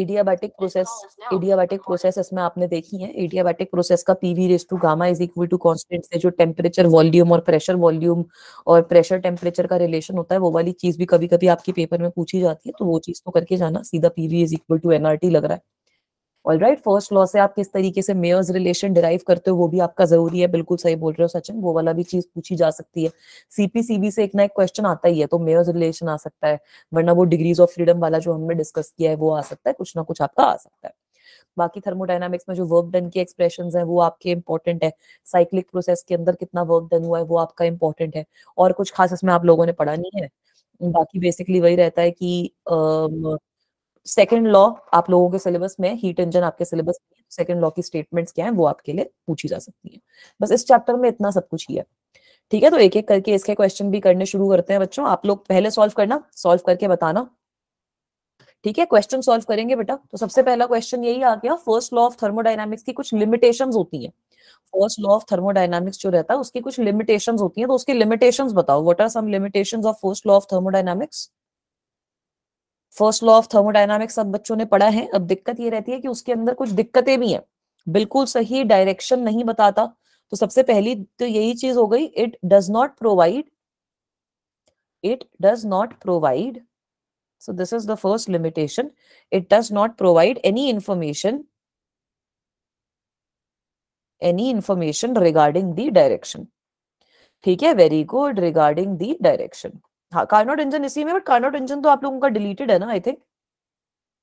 Adiabatic process adiabatic process इसमें आपने देखी है एडियाबैटिक प्रोसेस का PV raise to gamma is equal to constant से जो टेम्परेचर वॉल्यूम और प्रेशर वॉल्यूम और प्रेशर टेम्परेचर का रिलेशन होता है वो वाली चीज भी कभी कभी आपके पेपर में पूछी जाती है तो वो चीज तो करके जाना सीधा PV is equal to NRT लग रहा है ऑल राइट फर्स्ट लॉ से आप किस तरीके से मेयर्स रिलेशन डिराइव करते हो वो भी आपका जरूरी है बिल्कुल सही बोल रहे हो सचिन वो वाला भी चीज पूछी जा सकती है सीपीसीबी से एक ना एक क्वेश्चन आता ही है तो मेयर्स रिलेशन आ सकता है वरना वो डिग्रीज ऑफ फ्रीडम वाला जो हमने डिस्कस किया है वो आ सकता है कुछ ना कुछ आपका आ सकता है बाकी थर्मोडाइनमिक्स में जो वर्क डन के एक्सप्रेशन है वो आपके इंपॉर्टेंट है साइक्लिक प्रोसेस के अंदर कितना वर्क डन हुआ है वो आपका इंपॉर्टेंट है और कुछ खास इसमें आप लोगों ने पढ़ा नहीं है बाकी बेसिकली वही रहता है कि सेकेंड लॉ आप लोगों के सिलेबस में हीट इंजन आपके सिलेबस में सेकेंड लॉ की स्टेटमेंट्स क्या है वो आपके लिए पूछी जा सकती है बस इस चैप्टर में इतना सब कुछ ही है ठीक है तो एक एक करके इसके क्वेश्चन भी करने शुरू करते हैं बच्चों आप लोग पहले सॉल्व करना सॉल्व करके बताना ठीक है क्वेश्चन सॉल्व करेंगे बेटा तो सबसे पहला क्वेश्चन यही आ गया फर्स्ट लॉ ऑफ थर्मोडाइनमिक्स की कुछ लिमिटेशन होती है फर्स्ट लॉ ऑफ थर्मोडाइनमिक्स जो रहता है उसकी कुछ लिमिटेशन होती है तो उसकी लिमिटेशन बताओ what are some limitation of first law of thermodynamics first law of thermodynamics सब बच्चों ने पढ़ा है अब दिक्कत ये रहती है कि उसके अंदर कुछ दिक्कतें भी हैं बिल्कुल सही डायरेक्शन नहीं बताता तो सबसे पहली तो यही चीज हो गई it does not provide it does not provide so this is the first limitation it does not provide any information any information regarding the direction ठीक है very good regarding the direction हाँ कार्नोट इंजन इसी में but Carnot engine तो आप लोगों का deleted है ना I think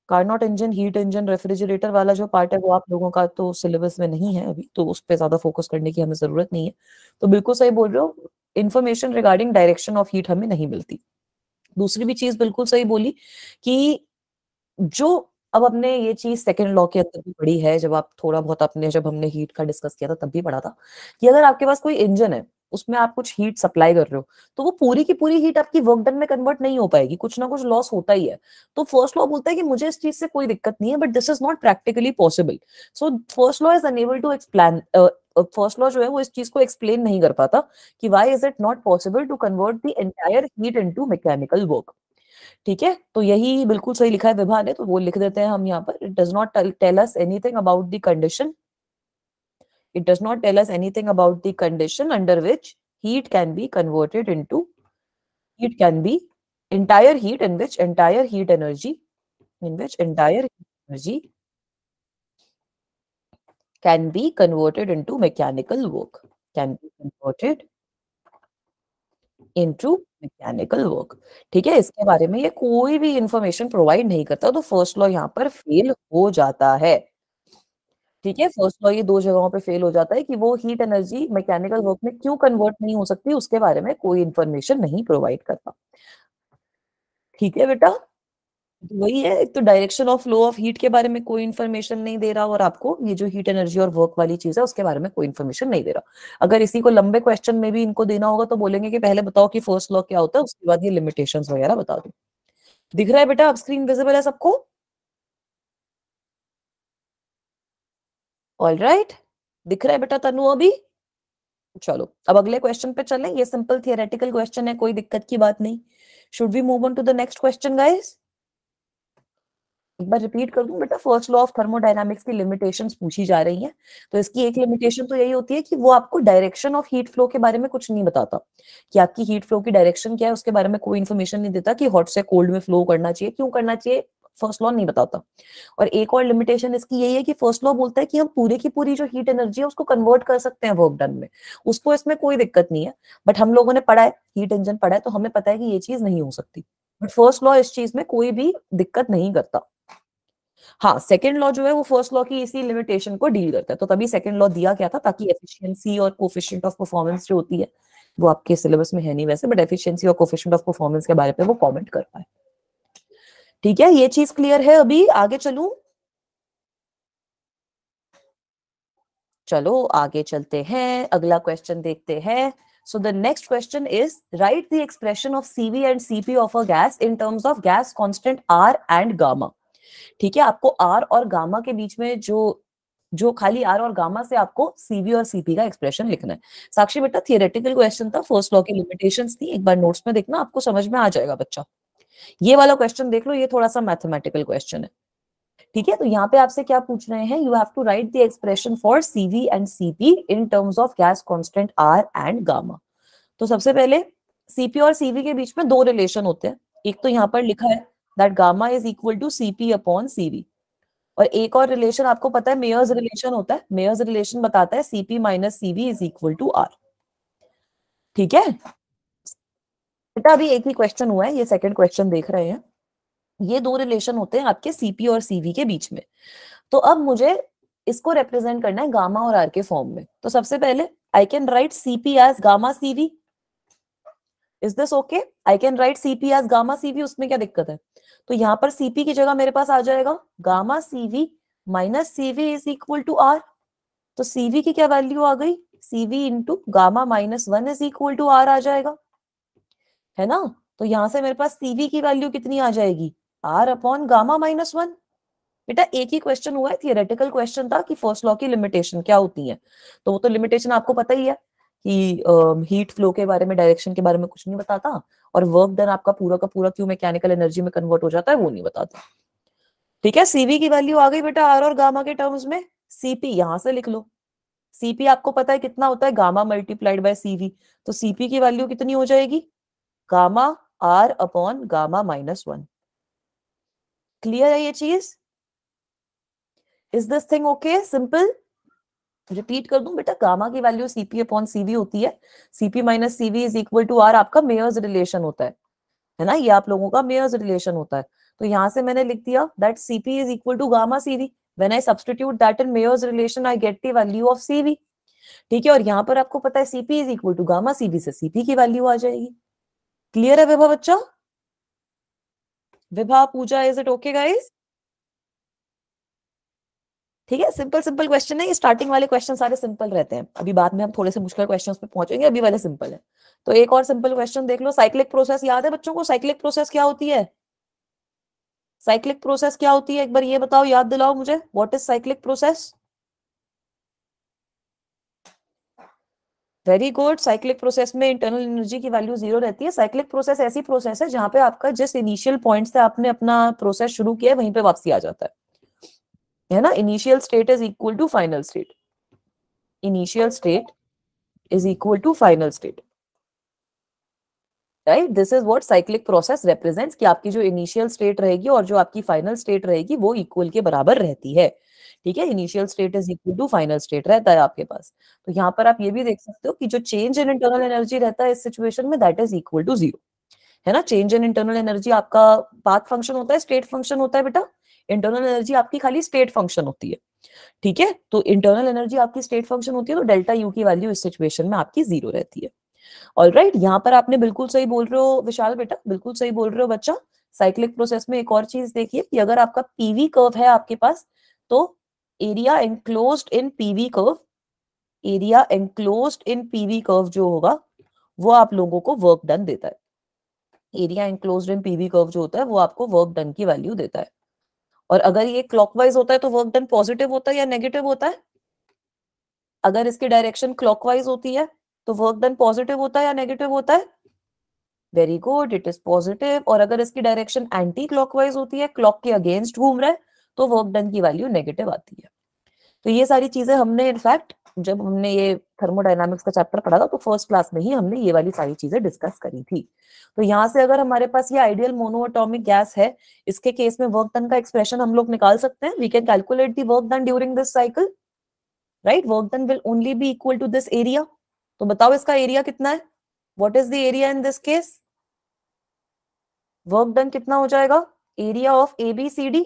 Carnot engine heat engine refrigerator वाला जो पार्ट है वो आप लोगों का तो सिलेबस में नहीं है अभी तो उस पर ज्यादा फोकस करने की हमें जरूरत नहीं है तो बिल्कुल सही बोल रहे हो information regarding direction of heat हमें नहीं मिलती दूसरी भी चीज बिल्कुल सही बोली कि जो अब हमने ये चीज सेकेंड लॉ के अंदर भी पढ़ी है जब आप थोड़ा बहुत अपने जब हमने हीट का डिस्कस किया था तब भी पढ़ा था कि अगर आपके पास कोई इंजन है उसमें आप कुछ हीट सप्लाई कर रहे हो तो वो पूरी की पूरी हीट आपकी वर्क डन में कन्वर्ट नहीं हो पाएगी कुछ ना कुछ लॉस होता ही है तो फर्स्ट लॉ बोलता है कि मुझे इस चीज से कोई दिक्कत नहीं है but this is not practically possible so first law is unable to explain first law जो है वो इस चीज को एक्सप्लेन नहीं कर पाता कि why is it not possible to convert the entire heat into mechanical work ठीक है तो यही बिल्कुल सही लिखा है विभा ने तो वो लिख देते हैं हम यहाँ पर it does not tell us anything about the condition It does not tell us anything about the condition under which heat can be converted into heat can be entire heat in which entire heat energy in which entire energy can be converted into mechanical work can be converted into mechanical work ठीक है इसके बारे में ये कोई भी information provide नहीं करता तो फर्स्ट लॉ यहाँ पर फेल हो जाता है ठीक है फर्स्ट लॉ ये दो जगहों पे फेल हो जाता है कि वो हीट एनर्जी मैकेनिकल वर्क में क्यों कन्वर्ट नहीं हो सकती उसके बारे में कोई इंफॉर्मेशन नहीं प्रोवाइड करता ठीक है बेटा तो वही है एक तो direction of flow of heat के बारे में कोई इन्फॉर्मेशन नहीं दे रहा और आपको ये जो हीट एनर्जी और वर्क वाली चीज है उसके बारे में कोई इन्फॉर्मेशन नहीं दे रहा अगर इसी को लंबे क्वेश्चन में भी इनको देना होगा तो बोलेंगे कि पहले बताओ कि फर्स्ट लॉ क्या होता है उसके बाद ये लिमिटेशन वगैरह बता दो दिख रहा है बेटा अब स्क्रीन विजिबल है सबको ऑल राइट दिख रहा है बेटा तनु अभी चलो अब अगले क्वेश्चन पे चले ये सिंपल थियोरेटिकल क्वेश्चन है कोई दिक्कत की बात नहीं should we move on to the next question guys एक बार रिपीट कर दूं बेटा फर्स्ट लॉ ऑफ थर्मोडायनामिक्स की लिमिटेशंस पूछी जा रही हैं तो इसकी एक लिमिटेशन तो यही होती है कि वो आपको डायरेक्शन ऑफ हीट फ्लो के बारे में कुछ नहीं बताता कि आपकी हीट फ्लो की डायरेक्शन क्या है उसके बारे में कोई इन्फॉर्मेशन नहीं देता कि हॉट से कोल्ड में फ्लो करना चाहिए क्यों करना चाहिए फर्स्ट लॉ नहीं बताता और एक और लिमिटेशन इसकी यही है कि फर्स्ट लॉ बोलता है कि हम पूरे की पूरी जो हीट एनर्जी है उसको कन्वर्ट कर सकते हैं वर्क डन में उसको इसमें कोई दिक्कत नहीं है बट हम लोगों ने पढ़ा है हीट इंजन पढ़ा है तो हमें पता है कि ये चीज नहीं हो सकती बट फर्स्ट लॉ इस चीज में कोई भी दिक्कत नहीं करता हाँ सेकेंड लॉ जो है वो फर्स्ट लॉ की इसी लिमिटेशन को डील करता है तो तभी सेकेंड लॉ दिया गया था ताकि एफिशिएंसी और कोफिशियंट ऑफ परफॉर्मेंस जो होती है वो आपके सिलेबस में है नहीं वैसे बट एफिशिएंसी और कोफिशियंट ऑफ परफॉर्मेंस के बारे में वो कमेंट कर पाए ठीक है ये चीज क्लियर है अभी आगे चलू चलो आगे चलते हैं अगला क्वेश्चन देखते हैं so the next question is write the expression of CV and CP of a gas in terms of gas constant R and gamma ठीक है आपको आर और गामा के बीच में जो जो खाली आर और गामा से आपको सीवी और सीपी का एक्सप्रेशन लिखना है साक्षी बेटा थियोरेटिकल क्वेश्चन था फर्स्ट लॉ की लिमिटेशन थी एक बार नोट्स में देखना आपको समझ में आ जाएगा बच्चा ये वाला क्वेश्चन देख लो ये थोड़ा सा मैथमेटिकल क्वेश्चन है ठीक है तो यहाँ पे आपसे क्या पूछ रहे हैं you have to write the expression for CV and CP in terms of gas constant R and gamma तो सबसे पहले सीपी और सीवी के बीच में दो रिलेशन होते हैं एक तो यहाँ पर लिखा है that gamma is equal to CP upon CV और एक और रिलेशन आपको पता है मेयर्स रिलेशन होता है मेयर्स रिलेशन बताता है CP minus CV is equal to R ठीक है बेटा अभी एक ही क्वेश्चन हुआ है ये सेकंड क्वेश्चन देख रहे हैं ये दो रिलेशन होते हैं आपके सीपी और सीवी के बीच में तो अब मुझे इसको रिप्रेजेंट करना है गामा और आर के फॉर्म में तो सबसे पहले I can write CP as gamma CV is this okay I can write CP as gamma CV उसमें क्या दिक्कत है तो यहाँ पर सीपी की जगह मेरे पास आ जाएगा gamma CV minus CV is equal to R तो सीवी की क्या वैल्यू आ गई CV into gamma minus one is equal to R आ जाएगा है ना तो यहां से मेरे पास सीवी की वैल्यू कितनी आ जाएगी R upon gamma minus one बेटा एक ही क्वेश्चन हुआ है थियोरेटिकल क्वेश्चन था कि फर्स्ट लॉ की लिमिटेशन क्या होती है तो वो तो लिमिटेशन आपको पता ही है कि हीट uh, फ्लो के बारे में डायरेक्शन के बारे में कुछ नहीं बताता और वर्क डन आपका पूरा का पूरा क्यों मैकेनिकल एनर्जी में कन्वर्ट हो जाता है वो नहीं बताता ठीक है सीवी की वैल्यू आ गई बेटा आर और गामा के टर्म्स में सीपी यहां से लिख लो सीपी आपको पता है कितना होता है गामा मल्टीप्लाइड बाय सीवी तो सीपी की वैल्यू कितनी हो जाएगी gamma R upon gamma minus one clear है ये चीज is this thing okay simple repeat कर दू बेटा गामा की वैल्यू सीपी अपॉन सीवी होती है CP minus CV is equal to R आपका मेयर्स रिलेशन होता है है ना ये आप लोगों का मेयर्स रिलेशन होता है तो यहां से मैंने लिख दिया that CP is equal to gamma CV when I substitute that in Mayer's relation I get the value of CV ठीक है और यहां पर आपको पता है CP is equal to gamma CV से सीपी की वैल्यू आ जाएगी क्लियर है विभा बच्चा Vibha Pooja is it okay guys ठीक है सिंपल सिंपल क्वेश्चन है ये स्टार्टिंग वाले क्वेश्चन सारे सिंपल रहते हैं अभी बाद में हम थोड़े से मुश्किल क्वेश्चन पे पहुंचेंगे अभी वाले सिंपल है तो एक और सिंपल क्वेश्चन देख लो साइक्लिक प्रोसेस याद है बच्चों को साइक्लिक प्रोसेस क्या होती है साइक्लिक प्रोसेस क्या होती है एक बार ये बताओ याद दिलाओ मुझे what is cyclic process very good cyclic process में इंटरनल एनर्जी की वैल्यू जीरो रहती है साइक्लिक प्रोसेस ऐसी प्रोसेस है जहां पे आपका जिस इनिशियल पॉइंट से आपने अपना प्रोसेस शुरू किया है वहीं पे वापसी आ जाता है है ना initial state is equal to final state initial state is equal to final state right this is what cyclic process represent कि आपकी जो इनिशियल स्टेट रहेगी और जो आपकी फाइनल स्टेट रहेगी वो इक्वल के बराबर रहती है ठीक है initial state is equal to final state रहता है आपके पास तो यहाँ पर आप ये भी देख सकते हो कि जो चेंज इन इंटरनल एनर्जी रहता है इस सिचुएशन में that is equal to zero है ना चेंज इन इंटरनल एनर्जी आपका पाथ फंक्शन होता है स्टेट फंक्शन होता है बेटा इंटरनल एनर्जी आपकी खाली स्टेट फंक्शन होती है ठीक है तो इंटरनल एनर्जी आपकी स्टेट फंक्शन होती है तो डेल्टा यू की वैल्यू इस सिचुएशन में आपकी जीरो रहती है ऑल राइट right, यहाँ पर आपने बिल्कुल सही बोल रहे हो विशाल बेटा बिल्कुल सही बोल रहे हो बच्चा साइक्लिक प्रोसेस में एक और चीज देखिए कि अगर आपका पीवी कर्व है आपके पास तो area enclose in PV curve area enclose in PV curve जो होगा वो आप लोगों को वर्क डन देता है area enclose in PV curve जो होता है वो आपको वर्क डन की वैल्यू देता है और अगर ये क्लॉकवाइज होता है तो वर्क डन पॉजिटिव होता है या नेगेटिव होता है अगर इसकी डायरेक्शन क्लॉकवाइज होती है तो वर्क डन पॉजिटिव होता है या नेगेटिव होता है very good it is positive और अगर इसकी डायरेक्शन एंटी क्लॉकवाइज होती है क्लॉक के अगेंस्ट घूम रहा है तो वर्क डन की वैल्यू नेगेटिव आती है तो ये सारी चीजें हमने इनफैक्ट जब हमने ये थर्मोडाइनमिक्स का चैप्टर पढ़ा था तो फर्स्ट क्लास में ही हमने ये वाली सारी चीजें डिस्कस करी थी तो यहाँ से अगर हमारे पास ये आइडियल मोनोएटॉमिक गैस है इसके केस में वर्क डन का एक्सप्रेशन हम लोग निकाल सकते हैं we can calculate the work done during this cycle right work done will only be equal to this area तो बताओ इसका एरिया कितना है what is the area in this case work done कितना हो जाएगा area of A B C D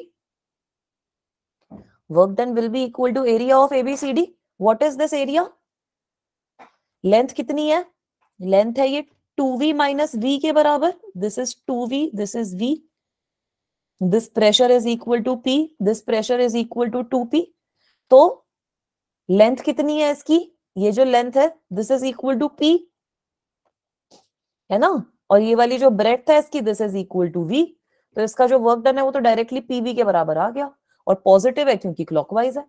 work done will be equal to area of abcd what is this area length kitni hai length hai ye 2v minus v के बराबर this is 2v this is v this pressure is equal to p this pressure is equal to 2p तो length कितनी है इसकी ये जो length है this is equal to p है ना और ये वाली जो ब्रेथ है इसकी this is equal to v तो इसका जो वर्क डन है वो तो डायरेक्टली पीवी के बराबर आ गया और पॉजिटिव है क्योंकि क्लॉकवाइज है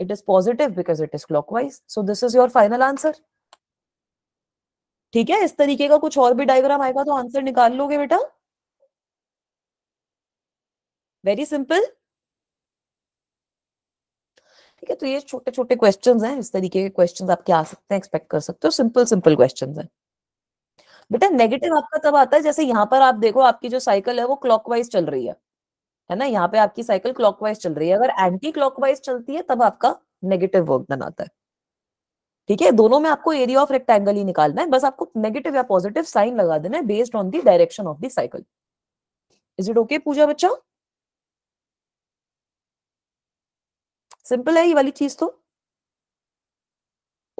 it is positive because it is clockwise so this is your final answer ठीक है इस तरीके का कुछ और भी डायग्राम आएगा तो आंसर निकाल लोगे बेटा वेरी सिंपल ठीक है तो ये छोटे छोटे क्वेश्चन हैं इस तरीके के क्वेश्चन आपके आ सकते हैं एक्सपेक्ट कर सकते हो सिंपल सिंपल क्वेश्चन हैं बेटा नेगेटिव आपका तब आता है जैसे यहाँ पर आप देखो आपकी जो साइकिल है वो क्लॉकवाइज चल रही है है ना यहाँ पे आपकी साइकिल क्लॉकवाइज चल रही है अगर एंटी क्लॉकवाइज चलती है तब आपका नेगेटिव वर्क डन आता है ठीक है दोनों में आपको एरिया ऑफ रेक्टेंगल ही निकालना है बस आपको नेगेटिव या पॉजिटिव साइन लगा देना है based on the direction of the cycle is it okay Pooja बच्चा सिंपल है ये वाली चीज तो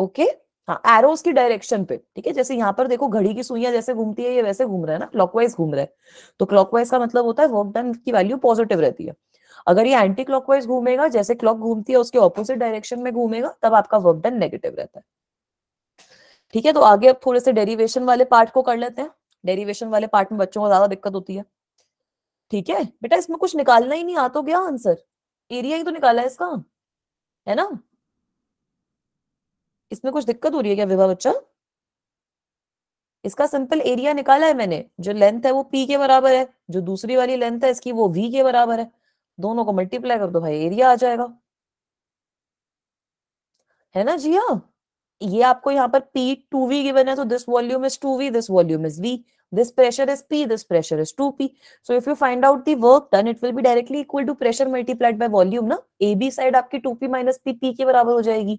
ओके okay? हाँ एरोज की डायरेक्शन पे ठीक है जैसे यहाँ पर देखो घड़ी की सुइया जैसे घूमती है ये वैसे घूम रहा है ना क्लॉकवाइज घूम रहा है तो क्लॉकवाइज का मतलब होता है वर्क डन की वैल्यू पॉजिटिव रहती है अगर ये एंटी क्लॉकवाइज घूमेगा जैसे क्लॉक घूमती है उसके ऑपोजिट डायरेक्शन में घूमेगा तब आपका वर्क डन नेगेटिव रहता है ठीक है तो आगे अब थोड़े से डेरिवेशन वाले पार्ट को कर लेते हैं डेरिवेशन वाले पार्ट में बच्चों को ज्यादा दिक्कत होती है ठीक है बेटा इसमें कुछ निकालना ही नहीं आ तो गया आंसर एरिया ही तो निकाला है इसका है ना इसमें कुछ दिक्कत हो रही है क्या विभा बच्चा इसका सिंपल एरिया निकाला है मैंने जो लेंथ है वो पी के बराबर है जो दूसरी वाली लेंथ है इसकी वो वी के बराबर है दोनों को मल्टीप्लाई कर दो भाई एरिया आ जाएगा है ना जी हाँ ये आपको यहाँ पर पी टू वी गिवन है तो this volume is two V this volume is V P this pressure is two P so if you find out the work done it will be directly equal to pressure multiplied by volume ना A B side आपकी two P minus P P के बराबर हो जाएगी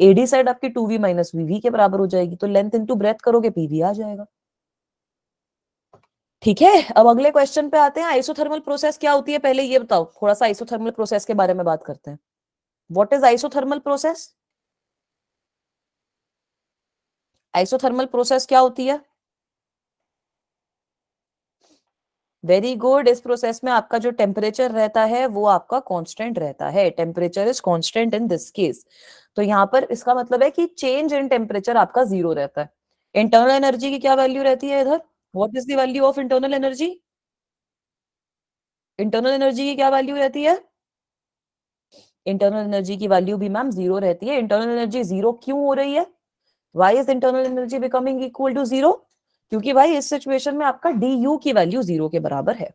AD side आपकी two V minus V के बराबर हो जाएगी तो लेंथ इंटू ब्रेथ करोगे पीवी आ जाएगा ठीक है अब अगले क्वेश्चन पे आते हैं आइसोथर्मल प्रोसेस क्या होती है पहले ये बताओ थोड़ा सा आइसोथर्मल प्रोसेस के बारे में बात करते हैं what is isothermal process isothermal process क्या होती है वेरी गुड इस प्रोसेस में आपका जो टेम्परेचर रहता है वो आपका कांस्टेंट रहता है temperature is constant in this case तो यहाँ पर इसका मतलब है कि चेंज इन टेम्परेचर आपका जीरो रहता है इंटरनल एनर्जी की क्या वैल्यू रहती है इधर वॉट इज दैल्यू value of internal energy internal energy की क्या वैल्यू रहती है इंटरनल एनर्जी की वैल्यू भी मैम जीरो रहती है इंटरनल एनर्जी जीरो क्यों हो रही है why is internal energy becoming equal to zero क्योंकि भाई इस सिचुएशन में आपका डी यू की वैल्यू जीरो के बराबर है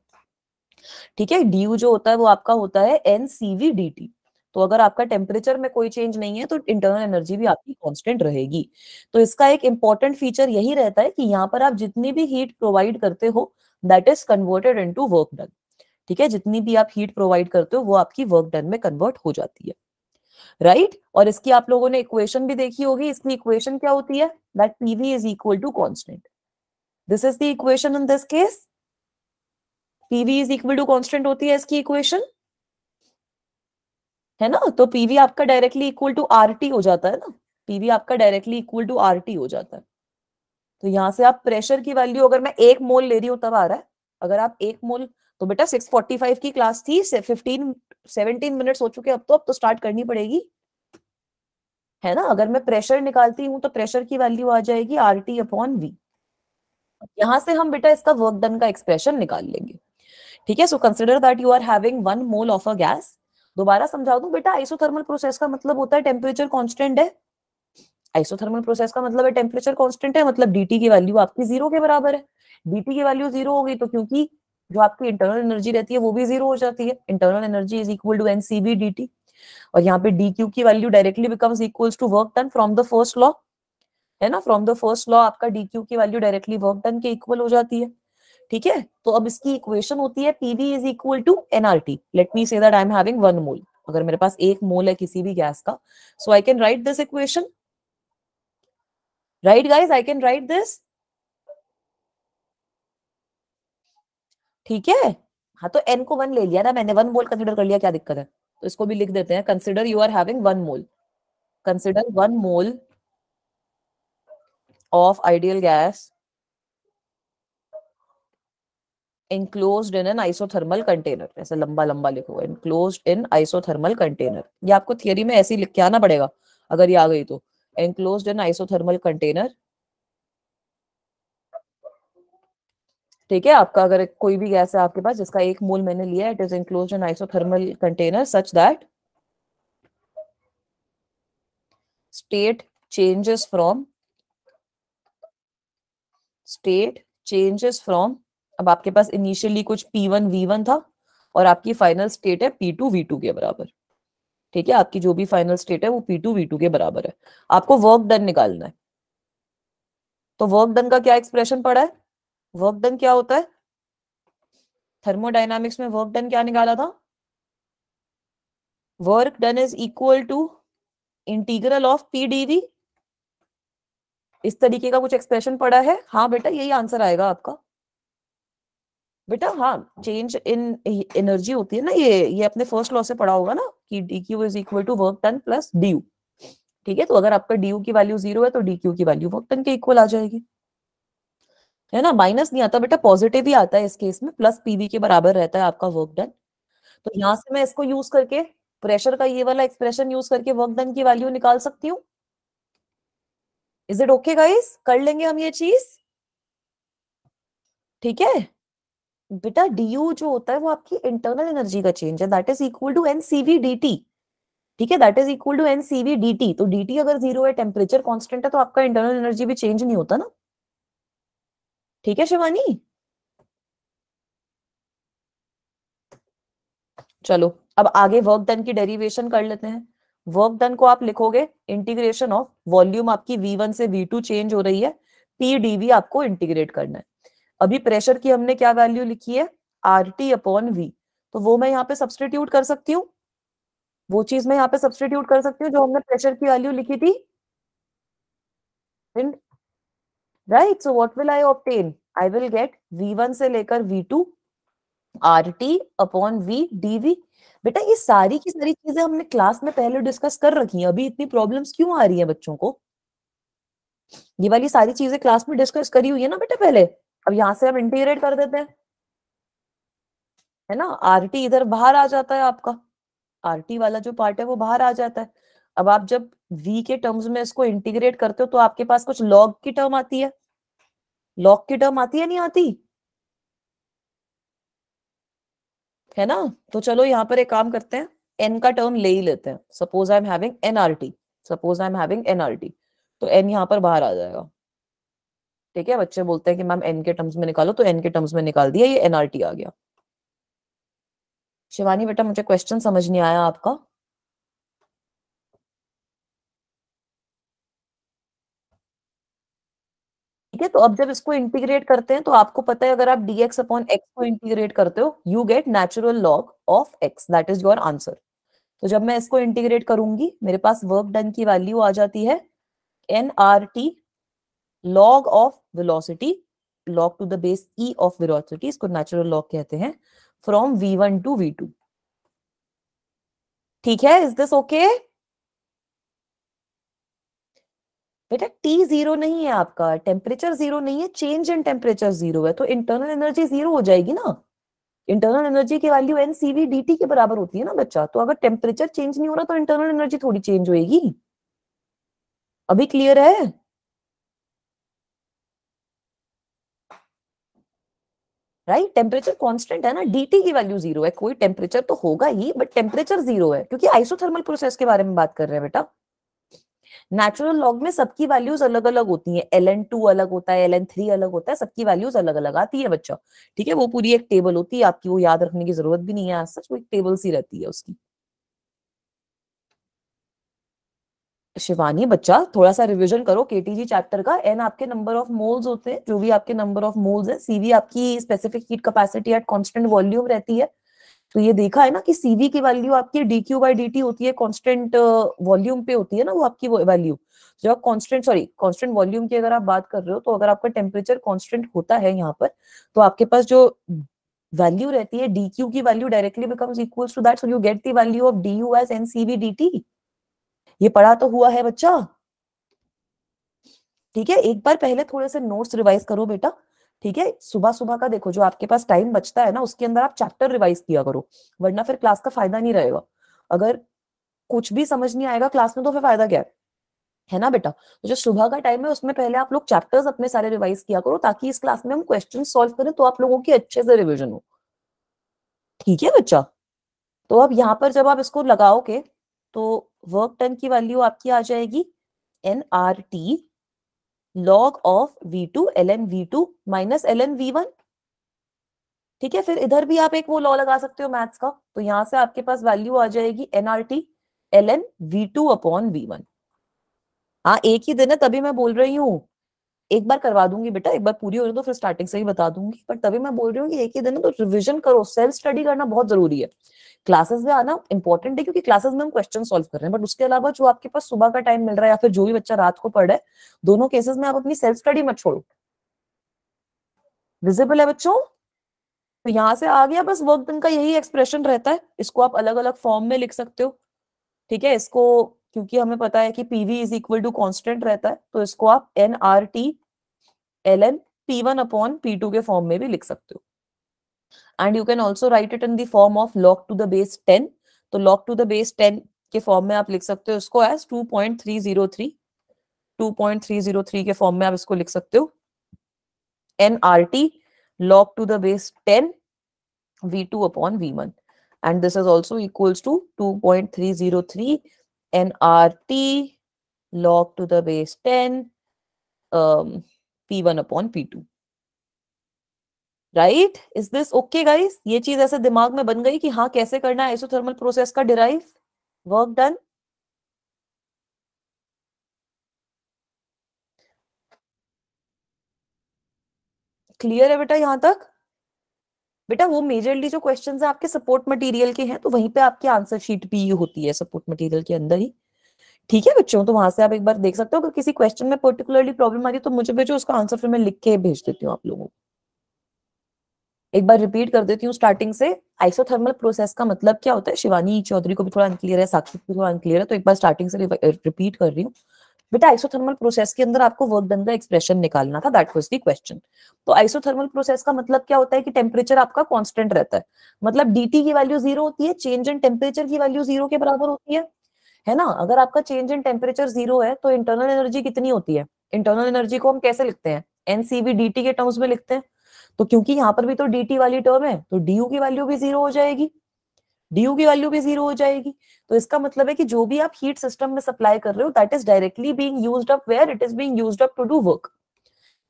ठीक है डी यू जो होता है वो आपका होता है N C V D T तो अगर आपका टेम्परेचर में कोई चेंज नहीं है तो इंटरनल एनर्जी भी आपकी कॉन्स्टेंट रहेगी तो इसका एक इंपॉर्टेंट फीचर यही रहता है कि यहाँ पर आप जितनी भी हीट प्रोवाइड करते हो that is converted into work done ठीक है जितनी भी आप हीट प्रोवाइड करते हो वो आपकी वर्क डन में कन्वर्ट हो जाती है राइट right? और इसकी आप लोगों ने इक्वेशन भी देखी होगी इसकी इक्वेशन क्या होती है that PV is equal to constant this is the equation in this case PV is equal to constant होती है इसकी इक्वेशन है ना तो पीवी आपका डायरेक्टली इक्वल टू टी हो जाता है ना पीवी आपका डायरेक्टली इक्वल टू आरटी हो जाता है तो यहाँ से आप प्रेशर की वैल्यू अगर मैं एक मोल ले रही हूँ तब आ रहा है अगर आप एक मोल तो बेटा 645 की क्लास थी 15 17 मिनट्स हो चुके अब तो अब तो स्टार्ट करनी पड़ेगी है ना अगर मैं प्रेशर निकालती हूँ तो प्रेशर की वैल्यू आ जाएगी आर टी अपॉन वी यहां से हम बेटा इसका वर्क डन का एक्सप्रेशन निकाल लेंगे ठीक है so consider that you are having one mole of a gas दोबारा समझा दू तो बेटा आइसोथर्मल प्रोसेस का मतलब होता है टेम्परेचर कॉन्स्टेंट है आइसोथर्मल प्रोसेस का मतलब है टेम्परेचर कॉन्स्टेंट है मतलब डीटी की वैल्यू आपकी जीरो के बराबर है डीटी की वैल्यू जीरो होगी तो क्योंकि जो आपकी इंटरनल एनर्जी रहती है वो भी जीरो हो जाती है internal energy is equal to N C और यहाँ पे डी क्यू की value directly becomes equals to work done from the first law है ना फ्रॉम द फर्स्ट लॉ आपका डी की वैल्यू डायरेक्टली वर्क डन के इक्वल हो जाती है ठीक है तो अब इसकी इक्वेशन होती है PV is equal to NRT let me say that I am having one mole अगर मेरे पास एक मोल है किसी भी गैस का so I can write this equation right guys I can write this ठीक है हाँ तो एन को वन ले लिया ना मैंने वन मोल कंसिडर कर लिया क्या दिक्कत है तो इसको भी लिख देते हैं consider you are having one mole consider one mole of ideal gas enclosed in an isothermal container ऐसा लंबा लंबा लिखो enclosed in isothermal container ये आपको थियोरी में ऐसे लिख के आना पड़ेगा अगर ये आ गई तो enclosed in isothermal container ठीक है आपका अगर कोई भी गैस है आपके पास जिसका एक मोल मैंने लिया it is enclose in isothermal container such that state changes from state changes from अब आपके पास इनिशियली कुछ पी वन वी वन था और आपकी फाइनल स्टेट है पी टू वी टू के बराबर ठीक है आपकी जो भी फाइनल स्टेट है वो पी टू वी टू के बराबर है आपको वर्क डन निकालना है तो वर्क डन का क्या एक्सप्रेशन पड़ा है वर्क डन क्या होता है थर्मोडाइनामिक्स में वर्क डन क्या निकाला था work done is equal to integral of P DV इस तरीके का कुछ एक्सप्रेशन पड़ा है हाँ बेटा यही आंसर आएगा आपका बेटा हाँ चेंज इन एनर्जी होती है ना ये ये अपने फर्स्ट लॉ से पढ़ा होगा ना कि D Q is equal to work done plus D U ठीक है तो अगर आपका डी यू की वैल्यू जीरो है तो डी क्यू की वैल्यू वर्क टन के इक्वल आ जाएगी है ना माइनस नहीं आता बेटा पॉजिटिव ही आता है इस केस में प्लस पीवी के बराबर रहता है आपका वर्क डन तो यहाँ से मैं इसको यूज करके प्रेशर का ये वाला एक्सप्रेशन यूज करके वर्क डन की वैल्यू निकाल सकती हूँ इज इट ओके गाइस कर लेंगे हम ये चीज ठीक है बेटा डी यू जो होता है वो आपकी इंटरनल एनर्जी का चेंज है that is equal to N CV D T ठीक है that is equal to N CV D T तो डी टी अगर जीरो है टेम्परेचर कॉन्स्टेंट है तो आपका इंटरनल एनर्जी भी चेंज नहीं होता ना ठीक है शिवानी चलो अब आगे वर्क डन की डेरिवेशन कर लेते हैं वर्क डन को आप लिखोगे इंटीग्रेशन ऑफ वॉल्यूम आपकी V1 से V2 चेंज हो रही है पी डी आपको इंटीग्रेट करना है अभी प्रेशर की हमने क्या वैल्यू लिखी है आर टी अपॉन वी तो वो मैं यहाँ पे सब्सटीट्यूट कर सकती हूँ वो चीज मैं यहाँ पे सब्सटीट्यूट कर सकती हूँ जो हमने प्रेशर की वैल्यू लिखी थी right so what will I obtain I will get one से लेकर R T upon D V बेटा ये सारी की सारी चीजें हमने क्लास में पहले डिस्कस कर रखी है अभी इतनी प्रॉब्लम्स क्यों आ रही है बच्चों को ये वाली सारी चीजें क्लास में डिस्कस करी हुई है ना बेटा पहले अब यहां से आप इंटीग्रेट कर देते हैं है ना आर टी इधर बाहर आ जाता है आपका आर टी वाला जो पार्ट है वो बाहर आ जाता है अब आप जब v के टर्म्स में इसको इंटीग्रेट करते हो तो आपके पास कुछ लॉग की टर्म आती है लॉग की टर्म आती है नहीं आती है ना तो चलो यहाँ पर एक काम करते हैं एन का टर्म ले ही लेते हैं suppose I am having NRT suppose I am having NRT तो एन यहां पर बाहर आ जाएगा ठीक है बच्चे बोलते हैं कि मैम एन के टर्म्स में निकालो तो एन के टर्म्स में निकाल दिया ये एनआरटी आ गया शिवानी बेटा मुझे क्वेश्चन समझ नहीं आया आपका ठीक है तो अब जब इसको इंटीग्रेट करते हैं तो आपको पता है अगर आप dx अपॉन x को इंटीग्रेट करते हो you get natural log of x that is your answer तो जब मैं इसको इंटीग्रेट करूंगी मेरे पास वर्क डन की वैल्यू आ जाती है N R T log of velocity log to the base e of velocity इसको natural log कहते हैं from v1 to v2 ठीक है इज दिस ओके बेटा टी जीरो नहीं है आपका टेम्परेचर जीरो नहीं है चेंज इन टेम्परेचर जीरो है तो इंटरनल एनर्जी जीरो हो जाएगी ना इंटरनल एनर्जी की value N CV D T के बराबर होती है ना बच्चा तो अगर टेम्परेचर चेंज नहीं हो रहा तो इंटरनल एनर्जी थोड़ी चेंज होएगी अभी क्लियर है राइट टेम्परेचर कॉन्स्टेंट है ना डीटी की वैल्यू जीरो है कोई टेम्परेचर तो होगा ही बट टेम्परेचर जीरो है क्योंकि आइसोथर्मल प्रोसेस के बारे में बात कर रहे हैं बेटा नेचुरल लॉग में सबकी वैल्यूज अलग अलग होती है एल एन टू अलग होता है एल एन थ्री अलग होता है सबकी वैल्यूज अलग अलग आती है बच्चा ठीक है वो पूरी एक टेबल होती है आपकी वो याद रखने की जरूरत भी नहीं है सच वो एक टेबल सी रहती है उसकी शिवानी बच्चा थोड़ा सा रिवीजन करो केटीजी चैप्टर का एन आपके नंबर ऑफ मोल्स होते हैं जो भी आपके नंबर ऑफ मोल्स है सीवी आपकी specific heat capacity at constant volume रहती है तो ये देखा है ना कि सीवी की वैल्यू आपकी D Q by D T होती है कॉन्स्टेंट वॉल्यूम पे होती है ना वो आपकी वैल्यू तो जो आप कॉन्स्टेंट सॉरी कॉन्स्टेंट वॉल्यूम की अगर आप बात कर रहे हो तो अगर आपका टेम्परेचर कॉन्स्टेंट होता है यहाँ पर तो आपके पास जो वैल्यू रहती है डी क्यू की value directly becomes equals to that so you get the value of D U is N C V D T ये पढ़ा तो हुआ है बच्चा ठीक है एक बार पहले थोड़े से नोट्स रिवाइज करो बेटा ठीक है सुबह सुबह का देखो जो आपके पास टाइम बचता है ना उसके अंदर आप चैप्टर रिवाइज किया करो वरना फिर क्लास का फायदा नहीं रहेगा अगर कुछ भी समझ नहीं आएगा क्लास में तो फिर फायदा क्या है है ना बेटा तो जो सुबह का टाइम है उसमें पहले आप लोग चैप्टर्स अपने सारे रिवाइज किया करो ताकि इस क्लास में हम क्वेश्चन सॉल्व करें तो आप लोगों की अच्छे से रिविजन हो ठीक है बच्चा तो अब यहाँ पर जब आप इसको लगाओगे तो वर्क टन की वैल्यू आपकी आ जाएगी N R T log of V two L N V two minus L N V one ठीक है फिर इधर भी आप एक वो लॉ लगा सकते हो मैथ्स का तो यहां से आपके पास वैल्यू आ जाएगी N R T L N V two upon V one हाँ एक ही दिन है तभी मैं बोल रही हूँ एक बार करवा दूंगी बेटा एक बार पूरी हो जाए तो फिर स्टार्टिंग से ही बता दूंगी पर तभी मैं बोल रही हूँ कि एक ही दिन तो रिविजन करो सेल्फ स्टडी करना बहुत जरूरी है क्लासेस में आना इंपॉर्टेंट है क्योंकि क्लासेस में हम क्वेश्चन सॉल्व कर रहे हैं बट उसके अलावा जो आपके पास सुबह का टाइम मिल रहा है या फिर जो भी बच्चा रात को पढ़ रहा है दोनों केसेस में आप अपनी सेल्फ स्टडी मत छोड़ो विजिबल है बच्चों तो यहाँ से आ गया बस वर्क डन का यही एक्सप्रेशन रहता है इसको आप अलग अलग फॉर्म में लिख सकते हो ठीक है इसको क्योंकि हमें पता है कि PV is equal to constant रहता है तो इसको आप N R T L N P one upon P two के फॉर्म में भी लिख सकते हो and you can also write it in the form of log to the base ten तो log to the base ten के form में आप लिख सकते हो इसको as two point three zero three two point three zero three के form में आप इसको लिख सकते हो N R T to the base ten V two upon V one and this is also equals to two point three zero three nRT log to the base 10 um, P1 upon P2. Right is this okay guys ये चीज ऐसे दिमाग में बन गई कि हाँ कैसे करना है आइसोथर्मल प्रोसेस का डिराइव वर्क डन क्लियर है बेटा यहां तक बेटा वो मेजरली जो क्वेश्चन है आपके सपोर्ट मटेरियल के हैं तो वहीं पे आपकी आंसर शीट भी होती है सपोर्ट मटेरियल के अंदर ही ठीक है बच्चों तो वहां से आप एक बार देख सकते हो अगर किसी क्वेश्चन में पर्टिकुलरली प्रॉब्लम आ रही है तो मुझे भेजो उसका आंसर फिर मैं लिख के भेज देती हूँ आप लोगों को एक बार रिपीट कर देती हूँ स्टार्टिंग से आइसोथर्मल प्रोसेस का मतलब क्या होता है शिवानी चौधरी को भी थोड़ा अनक्लियर है साक्षी को भी थोड़ा अनक्लियर है तो एक बार स्टार्टिंग से रिपीट कर रही हूँ बेटा आइसोथर्मल प्रोसेस के अंदर आपको वर्क डन का एक्सप्रेशन निकालना था दैट वॉज दी क्वेश्चन तो आइसोथर्मल प्रोसेस का मतलब क्या होता है कि टेम्परेचर आपका कॉन्स्टेंट रहता है मतलब डीटी की वैल्यू जीरो होती है चेंज इन टेम्परेचर की वैल्यू जीरो के बराबर होती है है ना अगर आपका चेंज इन टेम्परेचर जीरो है तो इंटरनल एनर्जी कितनी होती है इंटरनल एनर्जी को हम कैसे लिखते हैं एनसीवी डीटी के टर्म्स में लिखते हैं तो क्योंकि यहाँ पर भी तो डीटी वाली टर्म है तो डीयू की वैल्यू भी जीरो हो जाएगी डीयू की वैल्यू भी जीरो हो जाएगी तो इसका मतलब है कि जो भी आप हीट सिस्टम में सप्लाई कर रहे हो that is directly being used up where it is being used up to do work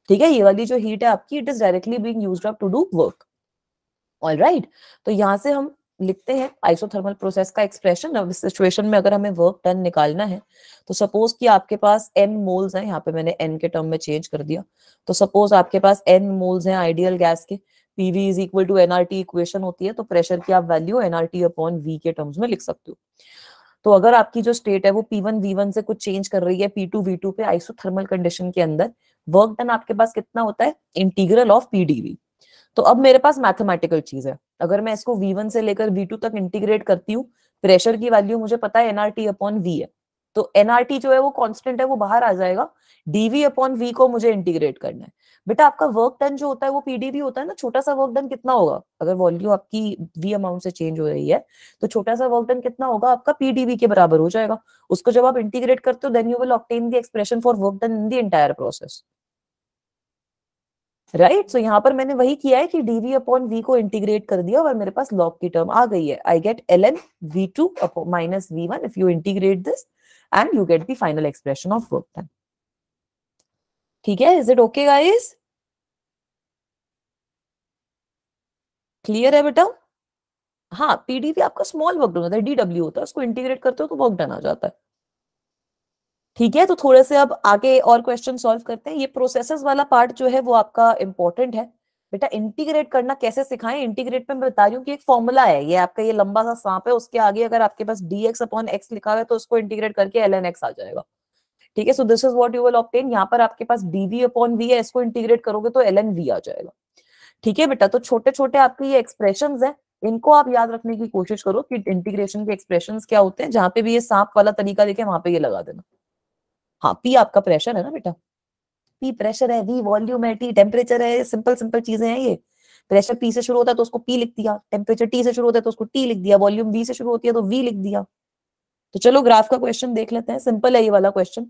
ठीक है ये वाली जो हीट है आपकी it is directly being used up to do work alright तो यहां से हम लिखते हैं आइसोथर्मल प्रोसेस का एक्सप्रेशन अब इस सिचुएशन में अगर हमें वर्क टन निकालना है तो सपोज कि आपके पास एन मोल्स हैं यहाँ पे मैंने एन के टर्म में चेंज कर दिया तो सपोज आपके पास एन मोल्स हैं आइडियल गैस के PV is equal to NRT equation होती है तो प्रेशर की आप वैल्यू एनआरटी अपॉन वी के टर्म्स में लिख सकते हो तो अगर आपकी जो स्टेट है वो पी वन वी वन से कुछ चेंज कर रही है पी टू वी टू पे आइसोथर्मल कंडीशन के अंदर वर्क डन आपके पास कितना होता है इंटीग्रल ऑफ पीडीवी तो अब मेरे पास मैथमेटिकल चीज है अगर मैं इसको वी वन से लेकर वी टू तक इंटीग्रेट करती हूँ प्रेशर की वैल्यू मुझे पता है एनआरटी अपॉन वी है तो एनआरटी जो है वो कॉन्स्टेंट है वो बाहर आ जाएगा डीवी अपॉन वी को मुझे इंटीग्रेट करना है बेटा आपका वर्क डन जो होता है वो पीडीबी होता है ना छोटा सा वर्क डन कितना होगा अगर वॉल्यूम आपकी वी अमाउंट से चेंज हो रही है तो छोटा सा वर्क डन कितना होगा आपका पीडीबी के बराबर हो जाएगा उसको जब आप इंटीग्रेट करते हो then you will obtain the expression for work done in the entire process right so यहाँ पर मैंने वही किया है कि dv अपॉन वी को इंटीग्रेट कर दिया और मेरे पास लॉग की टर्म आ गई है I get L N V two minus V one if you integrate this and you get the final expression of work done ठीक है is it okay guys clear है बेटा हाँ पीडीवी आपका स्मॉल वर्क डन होता है DW होता है उसको इंटीग्रेट करते हो तो वर्क डन आ जाता है ठीक है तो थोड़े से अब आगे और क्वेश्चन सॉल्व करते हैं ये प्रोसेसेस वाला पार्ट जो है वो आपका इंपॉर्टेंट है बेटा इंटीग्रेट करना कैसे सिखाएं इंटीग्रेट में मैं बता रही हूँ कि एक फॉर्मूला है ये आपका ये लंबा सा सांप है उसके आगे अगर आपके पास डी एक्स अपॉन एक्स लिखा हुआ है तो उसको इंटीग्रेट करके एल एन एक्स आ जाएगा ठीक है so this is what you will obtain यहाँ पर आपके पास डीवी अपॉन वी है इसको इंटीग्रेट करोगे तो एल एन वी आ जाएगा ठीक है बेटा तो छोटे छोटे आपके ये एक्सप्रेशन है इनको आप याद रखने की कोशिश करो कि इंटीग्रेशन के एक्सप्रेशन क्या होते हैं जहां पे भी ये सांप वाला तरीका देखे वहां पे ये लगा देना हाँ पी आपका प्रेशर है ना बेटा पी प्रेशर है वी वॉल्यूम है टी टेम्परेचर है सिंपल सिंपल चीजें हैं ये प्रेशर पी से शुरू होता है तो उसको पी लिख दिया टेम्परेचर टी से शुरू होता है तो उसको टी लिख दिया वॉल्यूम वी से शुरू होती है तो वी लिख दिया तो चलो ग्राफ का क्वेश्चन देख लेते हैं सिंपल है ये वाला क्वेश्चन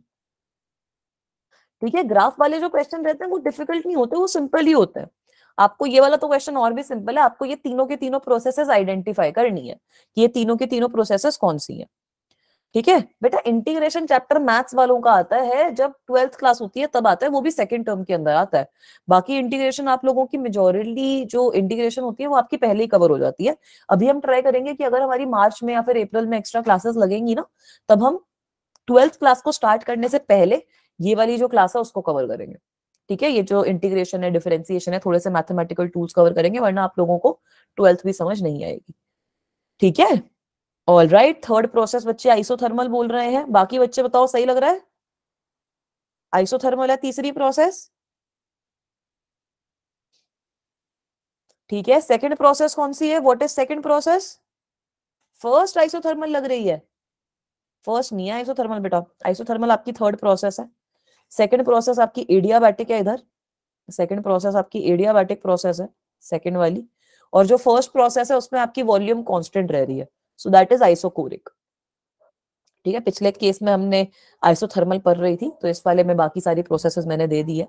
ठीक है ग्राफ वाले जो क्वेश्चन रहते हैं वो डिफिकल्ट नहीं होते वो सिंपल ही होते हैं आपको ये वाला तो क्वेश्चन और भी सिंपल है आपको ये तीनों के तीनों प्रोसेसेस आइडेंटिफाई करनी है कि ये तीनों के तीनों प्रोसेसेस कौन सी है ठीक है बेटा इंटीग्रेशन चैप्टर मैथ्स वालों का आता है जब ट्वेल्थ क्लास होती है तब आता है वो भी सेकंड टर्म के अंदर आता है बाकी इंटीग्रेशन आप लोगों की मेजोरिटी जो इंटीग्रेशन होती है वो आपकी पहले ही कवर हो जाती है अभी हम ट्राई करेंगे कि अगर हमारी मार्च में या फिर अप्रैल में एक्स्ट्रा क्लासेस लगेंगी ना तब हम ट्वेल्थ क्लास को स्टार्ट करने से पहले ये वाली जो क्लास है उसको कवर करेंगे ठीक है ये जो इंटीग्रेशन है डिफरेंसिएशन है थोड़े से मैथमेटिकल टूल्स कवर करेंगे वरना आप लोगों को ट्वेल्थ भी समझ नहीं आएगी ठीक है ऑल राइट थर्ड प्रोसेस बच्चे आइसोथर्मल बोल रहे हैं बाकी बच्चे बताओ सही लग रहा है आइसोथर्मल है तीसरी प्रोसेस ठीक है सेकंड प्रोसेस कौन सी है what is second process first isothermal लग रही है फर्स्ट नहीं है आइसोथर्मल बेटा आइसोथर्मल आपकी थर्ड प्रोसेस है सेकेंड प्रोसेस आपकी एडियाबैटिक है इधर सेकेंड प्रोसेस आपकी एडियाबैटिक प्रोसेस है सेकेंड वाली और जो फर्स्ट प्रोसेस है उसमें आपकी वॉल्यूम कॉन्स्टेंट रह रही है सो दैट इज आइसोकोरिक ठीक है पिछले केस में हमने आइसोथर्मल पढ़ रही थी तो इस वाले में बाकी सारी प्रोसेसेस मैंने दे दी है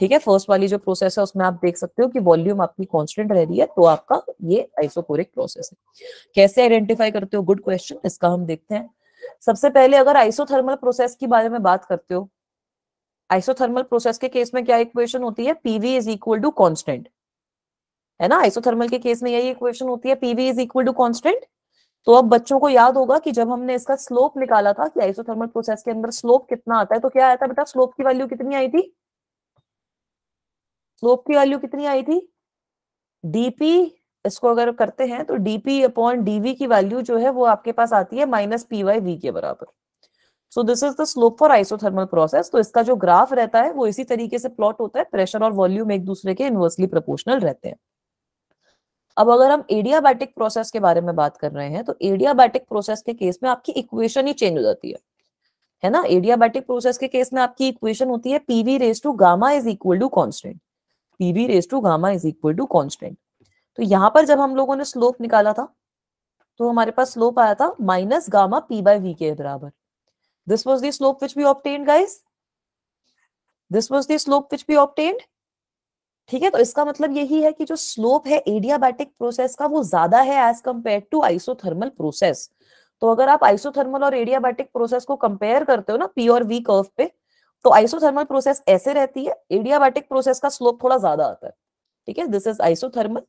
ठीक है फर्स्ट वाली जो प्रोसेस है उसमें आप देख सकते हो कि वॉल्यूम आपकी कांस्टेंट रह रही है तो आपका ये आइसोकोरिक प्रोसेस है कैसे आइडेंटिफाई करते हो गुड क्वेश्चन इसका हम देखते हैं सबसे पहले अगर आइसोथर्मल प्रोसेस के बारे में बात करते हो आइसोथर्मल प्रोसेस के केस में क्या इक्वेशन होती है PV is equal to constant है ना आइसोथर्मल के केस में यही इक्वेशन होती है PV is equal to constant तो अब बच्चों को याद होगा कि जब हमने इसका स्लोप निकाला था कि आइसोथर्मल प्रोसेस के अंदर स्लोप कितना आता है तो क्या आया था बेटा स्लोप की वैल्यू कितनी आई थी स्लोप की वैल्यू कितनी आई थी डीपी इसको अगर करते हैं तो डीपी अपॉन डीवी की वैल्यू जो है वो आपके पास आती है माइनस पी वाई वी के बराबर so this is the slope for isothermal process तो इसका जो ग्राफ रहता है वो इसी तरीके से प्लॉट होता है प्रेशर और वॉल्यूम एक दूसरे के इनवर्सली प्रोपोर्शनल रहते हैं अब अगर हम एडियाबैटिक प्रोसेस के बारे में बात कर रहे हैं तो एडियाबैटिक प्रोसेस के केस में आपकी इक्वेशन ही चेंज हो जाती है है ना एडियाबैटिक प्रोसेस के केस में आपकी इक्वेशन होती है PV raise to gamma is equal to constant PV raise to gamma is equal to constant तो यहाँ पर जब हम लोगों ने स्लोप निकाला था तो हमारे पास स्लोप आया था minus gamma P by V के बराबर This was the slope which we obtained, guys. This was the slope which we obtained. ठीक है तो इसका मतलब यही है कि जो स्लोप है एडियाबैटिक प्रोसेस का वो ज्यादा है as compare to isothermal process तो अगर आप आइसोथर्मल और एडियाबैटिक प्रोसेस को कंपेयर करते हो ना पी और वी कर्व पे तो आइसोथर्मल प्रोसेस ऐसे रहती है एडियाबैटिक प्रोसेस का स्लोप थोड़ा ज्यादा आता है ठीक है दिस इज आइसोथर्मल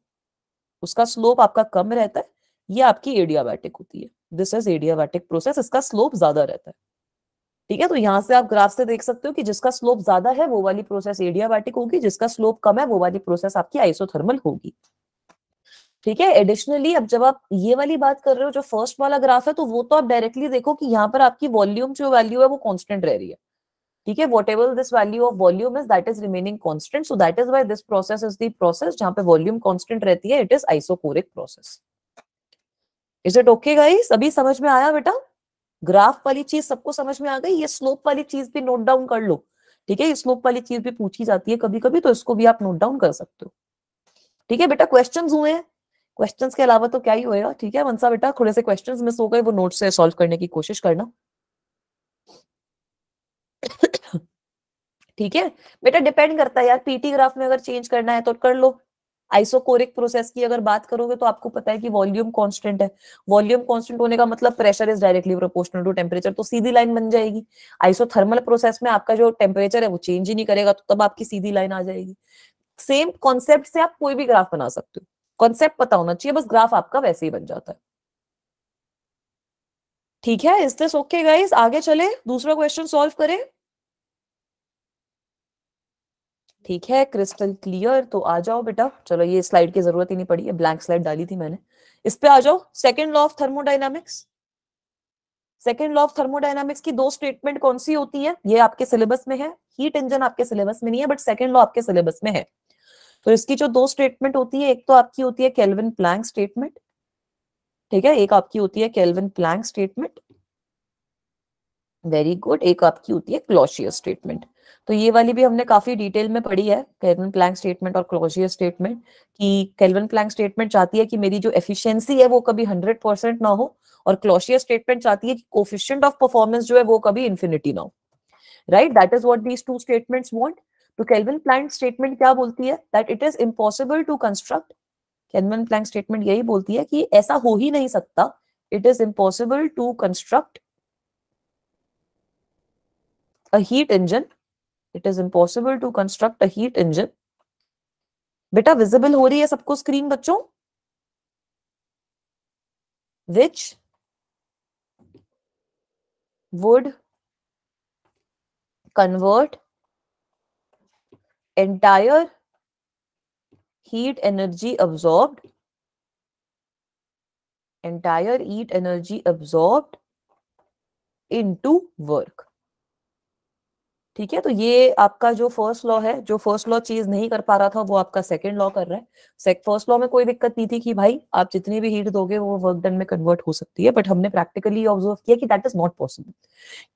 उसका स्लोप आपका कम रहता है ये आपकी एडियाबैटिक होती है दिस इज एडियाबैटिक प्रोसेस इसका स्लोप ज्यादा रहता है ठीक है तो यहाँ से आप ग्राफ से देख सकते हो कि जिसका स्लोप ज्यादा है वो वाली प्रोसेस एडियाबैटिक होगी जिसका स्लोप कम है वो वाली प्रोसेस आपकी आइसोथर्मल होगी ठीक है एडिशनली अब जब आप ये वाली बात कर रहे हो जो फर्स्ट वाला ग्राफ है तो वो तो आप डायरेक्टली देखो कि यहाँ पर आपकी वॉल्यूम जो वैल्यू है वो कॉन्स्टेंट रह रही है ठीक है whatever this value of volume is that is remaining constant so that is why this process is the process जहां पे वॉल्यूम कॉन्स्टेंट रहती है it is isochoric process is it okay guys अभी समझ में आया बेटा ग्राफ वाली चीज सबको समझ में आ गई ये स्लोप वाली चीज भी नोट डाउन कर लो ठीक है ये स्लोप वाली चीज भी पूछी जाती है कभी कभी तो इसको भी आप नोट डाउन कर सकते हो ठीक है बेटा क्वेश्चन हुए हैं क्वेश्चंस के अलावा तो क्या ही होएगा ठीक है मनसा बेटा थोड़े से क्वेश्चंस मिस हो गए वो नोट से सॉल्व करने की कोशिश करना ठीक है बेटा डिपेंड करता है यार पीटी ग्राफ में अगर चेंज करना है तो कर लो आइसोकोरिक प्रोसेस की अगर बात करोगे तो आपको पता है कि वॉल्यूम कांस्टेंट है वॉल्यूम कांस्टेंट होने का मतलब pressure is directly proportional to temperature तो सीधी लाइन बन जाएगी आइसोथर्मल प्रोसेस में आपका जो टेम्परेचर है वो चेंज ही नहीं करेगा तो तब आपकी सीधी लाइन आ जाएगी सेम कॉन्सेप्ट से आप कोई भी ग्राफ बना सकते हो कॉन्सेप्ट पता होना चाहिए बस ग्राफ आपका वैसे ही बन जाता है ठीक है इस दिस ओके गाइस आगे चले दूसरा क्वेश्चन सॉल्व करें ठीक है क्रिस्टल क्लियर तो आ जाओ बेटा चलो ये स्लाइड की जरूरत ही नहीं पड़ी है ब्लैंक स्लाइड डाली थी मैंने इस पे आ जाओ second law of thermodynamics second law of thermodynamics की दो स्टेटमेंट कौन सी होती है ये आपके सिलेबस में है हीट इंजन आपके सिलेबस में नहीं है बट सेकेंड लॉ आपके सिलेबस में है तो इसकी जो दो स्टेटमेंट होती है एक तो आपकी होती है केल्विन प्लैंक स्टेटमेंट ठीक है एक आपकी होती है Kelvin Planck statement very good एक आपकी होती है क्लॉशियर स्टेटमेंट तो ये वाली भी हमने काफी डिटेल में पढ़ी है केल्विन प्लैंक स्टेटमेंट और क्लोजियर स्टेटमेंट कि केल्विन प्लैंक स्टेटमेंट चाहती है कि मेरी जो एफिशिएंसी है वो कभी हंड्रेड परसेंट ना हो और क्लोशियर स्टेटमेंट चाहती है कि कोफिशियंट ऑफ परफॉर्मेंस जो है वो कभी इन्फिनिटी ना हो right that is what these two statement want तो केल्विन प्लैंक स्टेटमेंट क्या बोलती है that it is impossible to construct Kelvin Planck statement यही बोलती है कि ऐसा हो ही नहीं सकता it is impossible to construct a heat engine it is impossible to construct a heat engine beta visible ho rahi hai sabko screen bachcho which would convert entire heat energy absorbed entire heat energy absorbed into work ठीक है तो ये आपका जो first law है जो first law चीज नहीं कर पा रहा था वो आपका सेकंड लॉ कर रहा है फर्स्ट लॉ में कोई दिक्कत नहीं थी कि भाई आप जितनी भी हीट दोगे वो वर्क डन में कन्वर्ट हो सकती है बट हमने प्रैक्टिकली ऑब्जर्व किया कि दैट इज नॉट पॉसिबल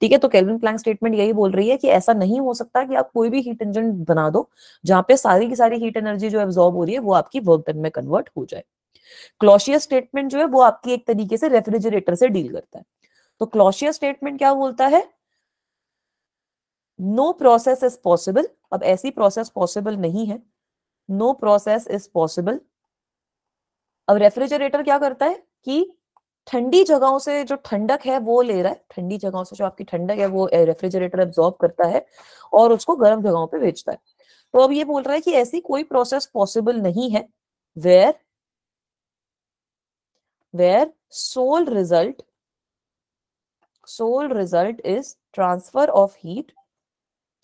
ठीक है तो कैलविन प्लान स्टेटमेंट यही बोल रही है कि ऐसा नहीं हो सकता कि आप कोई भी हीट इंजन बना दो जहाँ पे सारी की सारी हीट एनर्जी जो एब्जॉर्ब हो रही है वो आपकी वर्क डन में कन्वर्ट हो जाए क्लॉशियस स्टेटमेंट जो है वो आपकी एक तरीके से रेफ्रिजरेटर से डील करता है तो क्लॉशियस स्टेटमेंट क्या बोलता है नो प्रोसेस इज पॉसिबल अब ऐसी प्रोसेस पॉसिबल नहीं है नो प्रोसेस इज पॉसिबल अब रेफ्रिजरेटर क्या करता है कि ठंडी जगहों से जो ठंडक है वो ले रहा है ठंडी जगहों से जो आपकी ठंडक है वो रेफ्रिजरेटर एब्जॉर्ब करता है और उसको गर्म जगहों पे भेजता है तो अब ये बोल रहा है कि ऐसी कोई प्रोसेस पॉसिबल नहीं है where where sole result sole result is transfer of heat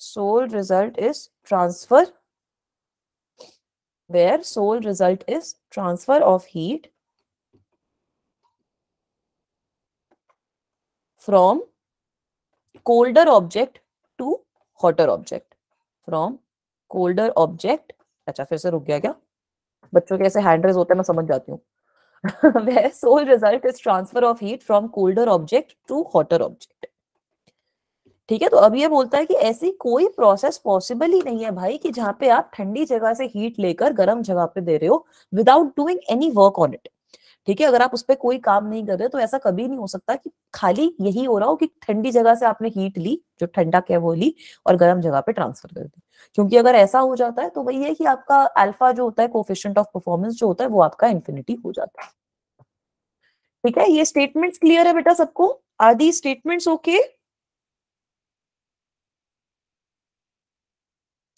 sole result is transfer where sole result is transfer of heat from colder object to hotter object from colder object acha fir se ruk gaya kya bachcho के ऐसे hand raise होते हैं मैं समझ जाती हूँ where sole result is transfer of heat from colder object to hotter object ठीक है तो अब ये बोलता है कि ऐसी कोई प्रोसेस पॉसिबल ही नहीं है भाई कि जहां पे आप ठंडी जगह से हीट लेकर गर्म जगह पे दे रहे हो without doing any work on it ठीक है अगर आप उस पर कोई काम नहीं कर रहे तो ऐसा कभी नहीं हो सकता कि खाली यही हो रहा हो कि ठंडी जगह से आपने हीट ली जो ठंडा क्या वो ली और गर्म जगह पे ट्रांसफर कर दी क्योंकि अगर ऐसा हो जाता है तो वही है कि आपका अल्फा जो होता है कोफिशियंट ऑफ परफॉर्मेंस जो होता है वो आपका इन्फिनिटी हो जाता है ठीक है ये स्टेटमेंट्स क्लियर है बेटा सबको आदि statements okay okay?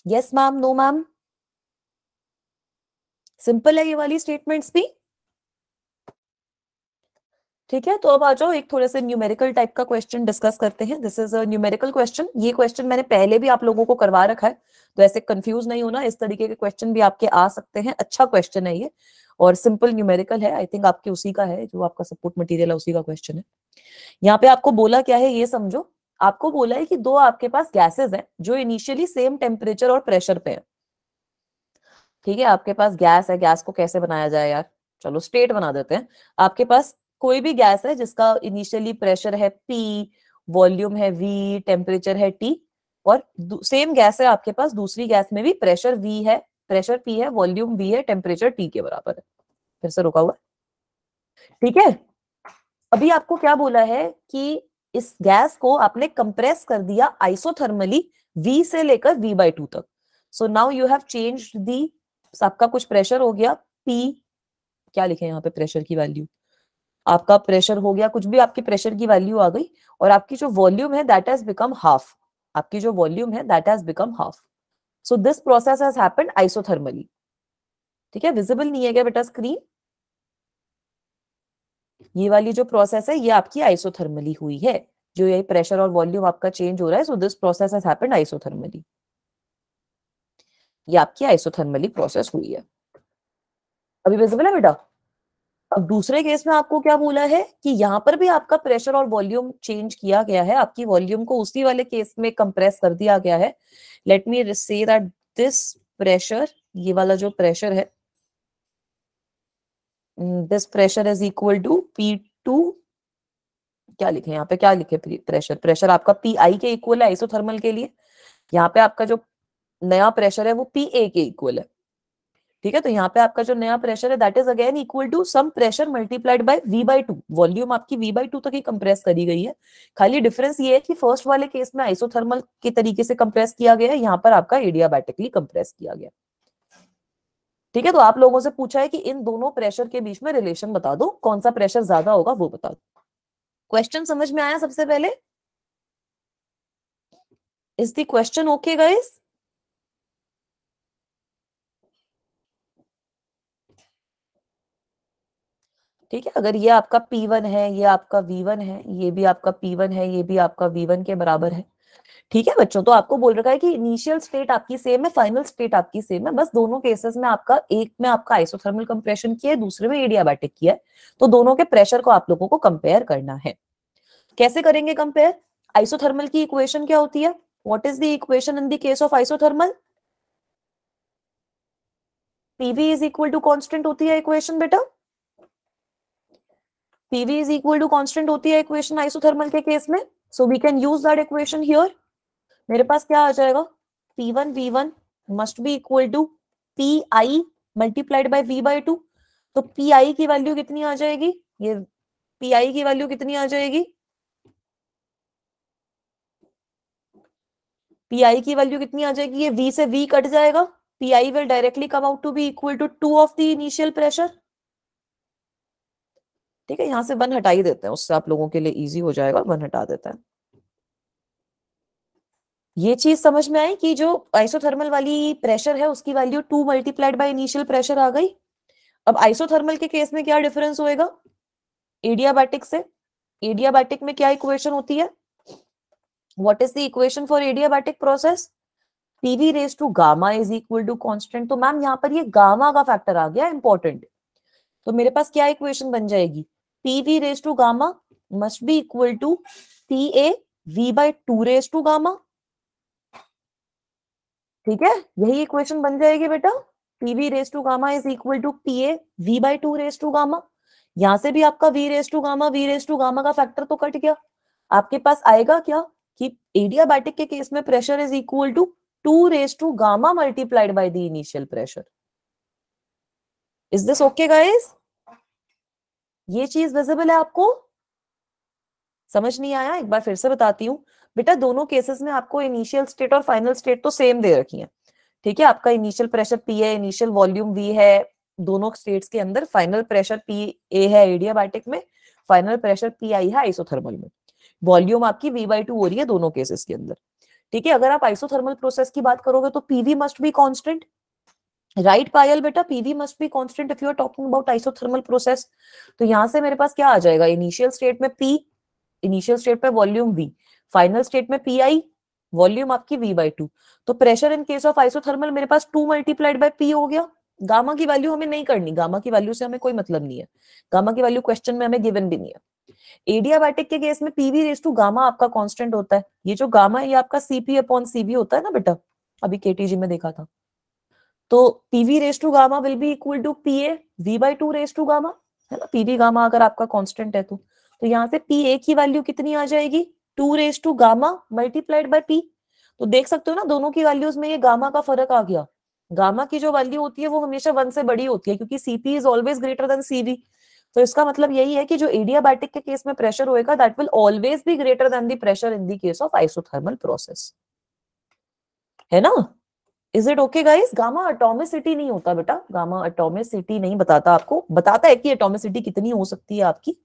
Yes ma'am no ma'am simple है ये वाली स्टेटमेंट्स भी ठीक है तो अब आ जाओ एक थोड़े से न्यूमेरिकल टाइप का क्वेश्चन डिस्कस करते हैं this is a numerical question ये क्वेश्चन मैंने पहले भी आप लोगों को करवा रखा है तो ऐसे कंफ्यूज नहीं होना इस तरीके के क्वेश्चन भी आपके आ सकते हैं अच्छा क्वेश्चन है ये और सिंपल न्यूमेरिकल है आई थिंक आपके उसी का है जो आपका सपोर्ट मटीरियल है उसी का क्वेश्चन है यहाँ पे आपको बोला क्या है ये समझो आपको बोला है कि दो आपके पास गैसेस हैं जो इनिशियली सेम टेम्परेचर और प्रेशर पे है ठीक है आपके पास गैस है गैस को कैसे बनाया जाए यार चलो स्टेट बना देते हैं आपके पास कोई भी गैस है जिसका इनिशियली प्रेशर है पी वॉल्यूम है वी टेम्परेचर है टी और सेम गैस है आपके पास दूसरी गैस में भी प्रेशर वी है प्रेशर पी है वॉल्यूम वी है टेम्परेचर टी के बराबर है फिर से रुका हुआ ठीक है अभी आपको क्या बोला है कि इस गैस को आपने कंप्रेस कर दिया आइसोथर्मली वी से लेकर वी बाई टू तक so now you have change the आपका कुछ प्रेशर हो गया पी क्या लिखे यहाँ पे प्रेशर की वैल्यू आपका प्रेशर हो गया कुछ भी आपकी प्रेशर की वैल्यू आ गई और आपकी जो वॉल्यूम है दैट हैज बिकम हाफ आपकी जो वॉल्यूम है that has become half so this process has happened isothermally ठीक है विजिबल नहीं है क्या बेटा स्क्रीन ये वाली जो प्रोसेस है ये आपकी आइसोथर्मली हुई है जो ये प्रेशर और वॉल्यूम आपका चेंज हो रहा है so this process has happened isothermally ये आपकी आइसोथर्मली प्रोसेस हुई है अभी विजिबल है बेटा अब दूसरे केस में आपको क्या बोला है कि यहाँ पर भी आपका प्रेशर और वॉल्यूम चेंज किया गया है आपकी वॉल्यूम को उसी वाले केस में कंप्रेस कर दिया गया है late me say that this pressure ये वाला जो प्रेशर है this pressure is equal to P two क्या लिखे यहाँ पे क्या लिखे प्रेशर प्रेशर आपका पी आई के इक्वल है आइसोथर्मल के लिए यहाँ पे आपका जो नया प्रेशर है वो पी ए के इक्वल है ठीक है तो यहाँ पे आपका जो नया प्रेशर है that is again equal to some pressure multiplied by V by two volume आपकी वी बाय टू तक ही कंप्रेस करी गई है खाली डिफरेंस ये है कि फर्स्ट वाले केस में आइसोथर्मल के तरीके से कंप्रेस किया गया है यहाँ पर आपका एडियाबैटिकली कंप्रेस किया गया है ठीक है तो आप लोगों से पूछा है कि इन दोनों प्रेशर के बीच में रिलेशन बता दो कौन सा प्रेशर ज्यादा होगा वो बता दो क्वेश्चन समझ में आया सबसे पहले is the question okay guys ठीक है अगर ये आपका P1 है ये आपका V1 है ये भी आपका P1 है ये भी आपका V1 के बराबर है ठीक है बच्चों तो आपको बोल रखा है कि इनिशियल स्टेट आपकी सेम है फाइनल स्टेट आपकी सेम है बस दोनों केसेस में आपका एक में आपका आइसोथर्मल कंप्रेशन किया है दूसरे में एडियाबैटिक किया है तो दोनों के प्रेशर को आप लोगों को कंपेयर करना है कैसे करेंगे कंपेयर आइसोथर्मल की इक्वेशन क्या होती है what is the equation in the case of isothermal PV is equal to constant होती है इक्वेशन बेटा PV is equal to constant होती है इक्वेशन आइसोथर्मल के केस में so we can use that equation here मेरे पास क्या आ जाएगा P one V one must be equal to P I multiplied by V by two तो पी आई की वैल्यू कितनी आ जाएगी ये पी आई की वैल्यू कितनी आ जाएगी पी आई की वैल्यू कितनी आ जाएगी ये वी से वी कट जाएगा P I will directly come out to be equal to two of the initial pressure ठीक है यहां से वन हटाई देते हैं उससे आप लोगों के लिए इजी हो जाएगा वन हटा देते हैं ये चीज समझ में आई कि जो आइसोथर्मल वाली प्रेशर है उसकी value two multiplied by initial pressure आ गई अब आइसोथर्मल के केस में क्या डिफरेंस होएगा एडियाबैटिक से एडियाबैटिक में क्या इक्वेशन होती है what is the equation for adiabatic process PV raise to gamma is equal to constant तो मैम यहाँ पर ये गामा का फैक्टर आ गया इंपॉर्टेंट तो मेरे पास क्या इक्वेशन बन जाएगी PV raise to gamma must be equal to P A V by two raise to gamma ठीक है यही इक्वेशन बन जाएगी बेटा PV raise to gamma is equal to P A V by two raise to gamma यहां से भी आपका V raise to gamma V raise to gamma का फैक्टर तो कट गया आपके पास आएगा क्या कि एडियाबैटिक के केस में pressure is equal to two raise to gamma multiplied by the initial pressure is this okay guys ये चीज विजिबल है आपको समझ नहीं आया एक बार फिर से बताती हूं बेटा दोनों केसेस में आपको इनिशियल स्टेट और फाइनल स्टेट तो सेम दे रखी है ठीक है आपका इनिशियल प्रेशर पी है इनिशियल वॉल्यूम वी है दोनों स्टेट्स के अंदर फाइनल प्रेशर पी ए है एडियाबैटिक में फाइनल प्रेशर पी आई है आइसोथर्मल में वॉल्यूम आपकी वी बाई टू हो रही है दोनों केसेस के अंदर ठीक है अगर आप आइसोथर्मल प्रोसेस की बात करोगे तो PV must be constant right Payal बेटा PV must be constant if you are talking about isothermal process तो यहां से मेरे पास क्या आ जाएगा इनिशियल स्टेट में पी इनिशियल स्टेट पे वॉल्यूम वी फाइनल स्टेट में पी आई वॉल्यूम आपकी वी बाई टू तो pressure in case of isothermal मेरे पास टू मल्टीप्लाइड बाई पी हो गया गामा की वैल्यू हमें नहीं करनी गामा की वैल्यू से हमें कोई मतलब नहीं है गामा की वैल्यू क्वेश्चन में हमें गिवन भी नहीं है एडियाबैटिक के केस में पीवी रेस टू गामा आपका कांस्टेंट होता है ये जो गामा है ये आपका सीपी अपॉन सीबी होता है ना बेटा अभी केटीजी में देखा था तो PV raise to gamma will be equal to P A V by two raise to gamma है ना पीवी गामा अगर आपका कॉन्स्टेंट है तो, तो यहाँ से पी ए की वैल्यू कितनी आ जाएगी two raise to gamma multiplied by P तो देख सकते हो ना दोनों की वैल्यूज में ये गामा का फर्क आ गया गामा की जो वैल्यू होती है वो हमेशा वन से बड़ी होती है क्योंकि CP is always greater than CV तो इसका मतलब यही है कि जो एडियाबैटिक के केस में प्रेशर होएगा that will always be greater than the pressure in the case of isothermal process है ना is it okay guys gamma atomicity नहीं होता बेटा गामा एटोमिसिटी नहीं बताता आपको बताता है कि एटोमिसिटी कितनी हो सकती है आपकी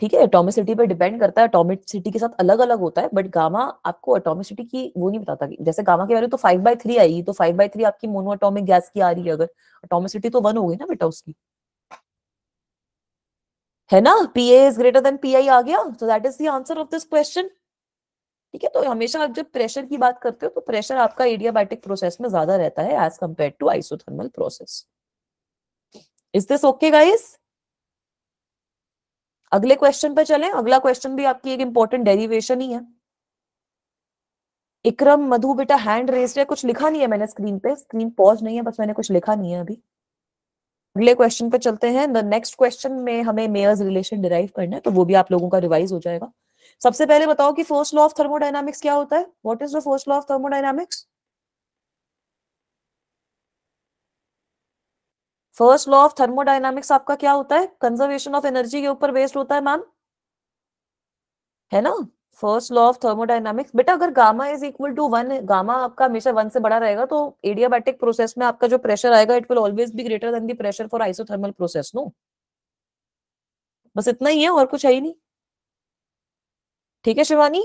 ठीक है एटोमिसिटी पे डिपेंड करता है एटोमिसिटी के साथ अलग अलग होता है बट गामा आपको एटोमिसिटी की वो नहीं बताता जैसे गामा की वैल्यू तो फाइव बाई थ्री आएगी तो फाइव बाई थ्री आपकी मोनो एटोमिक गैस की आ रही है अगर एटोमिसिटी तो वन हो गई ना बेटा उसकी है ना P A is greater than P I आ गया तो that is the answer of this question ठीक है तो हमेशा आप जब प्रेशर की बात करते हो तो प्रेशर आपका एडियाबैटिक प्रोसेस में ज्यादा रहता है as compare to isothermal process is this okay guys अगले क्वेश्चन पर चलें अगला क्वेश्चन भी आपकी एक इंपॉर्टेंट डेरिवेशन ही है इक्रम मधु बेटा हैंड रेस है कुछ लिखा नहीं है मैंने स्क्रीन पे स्क्रीन पॉज नहीं है बस मैंने कुछ लिखा नहीं है अभी अगले क्वेश्चन पे चलते हैं द नेक्स्ट क्वेश्चन में हमें मेयर्स रिलेशन डिराइव करना है तो वो भी आप लोगों का रिवाइज हो जाएगा सबसे पहले बताओ कि फर्स्ट लॉ ऑफ थर्मोडाइनमिक्स क्या होता है what is the first law of thermodynamics first law of thermodynamics आपका क्या होता है कंजर्वेशन ऑफ एनर्जी के ऊपर बेस्ड होता है मैम है ना फर्स्ट लॉ ऑफ थर्मोडाइनामिक्स बेटा अगर gamma is equal to one gamma आपका हमेशा वन से बड़ा रहेगा तो एडियाबैटिक प्रोसेस में आपका जो प्रेशर आएगा it will always be greater than the pressure for isothermal process no बस इतना ही है और कुछ है ही नहीं ठीक है शिवानी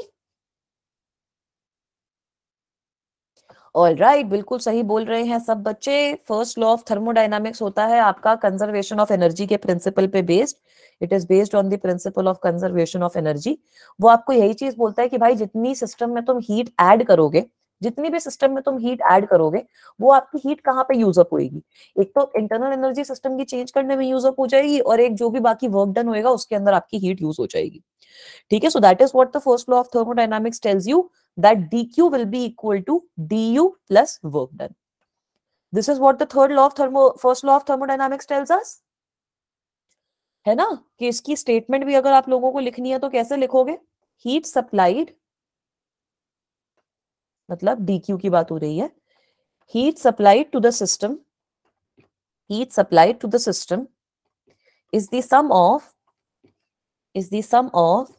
ऑल राइट बिल्कुल सही बोल रहे हैं सब बच्चे फर्स्ट लॉ ऑफ थर्मोडाइनामिक्स होता है आपका कंजर्वेशन ऑफ एनर्जी के प्रिंसिपल पे based it is based on the principle of conservation of energy वो आपको यही चीज बोलता है कि भाई जितनी सिस्टम में तुम हीट ऐड करोगे जितनी भी सिस्टम में तुम हीट ऐड करोगे वो आपकी हीट कहाँ पे यूज अप होगी एक तो इंटरनल एनर्जी सिस्टम की चेंज करने में यूज अप हो जाएगी और एक जो भी बाकी वर्क डन होएगा उसके अंदर आपकी हीट यूज हो जाएगी ठीक है so that is what the first law of thermodynamics tells you that dq will be equal to du plus work done. This is what the third law of thermo, first law of thermodynamics tells us. है ना कि इसकी statement भी अगर आप लोगों को लिखनी है तो कैसे लिखोगे हीट सप्लाइड मतलब dq की बात हो रही है heat supplied to the system heat supplied to the system is the sum of is the sum of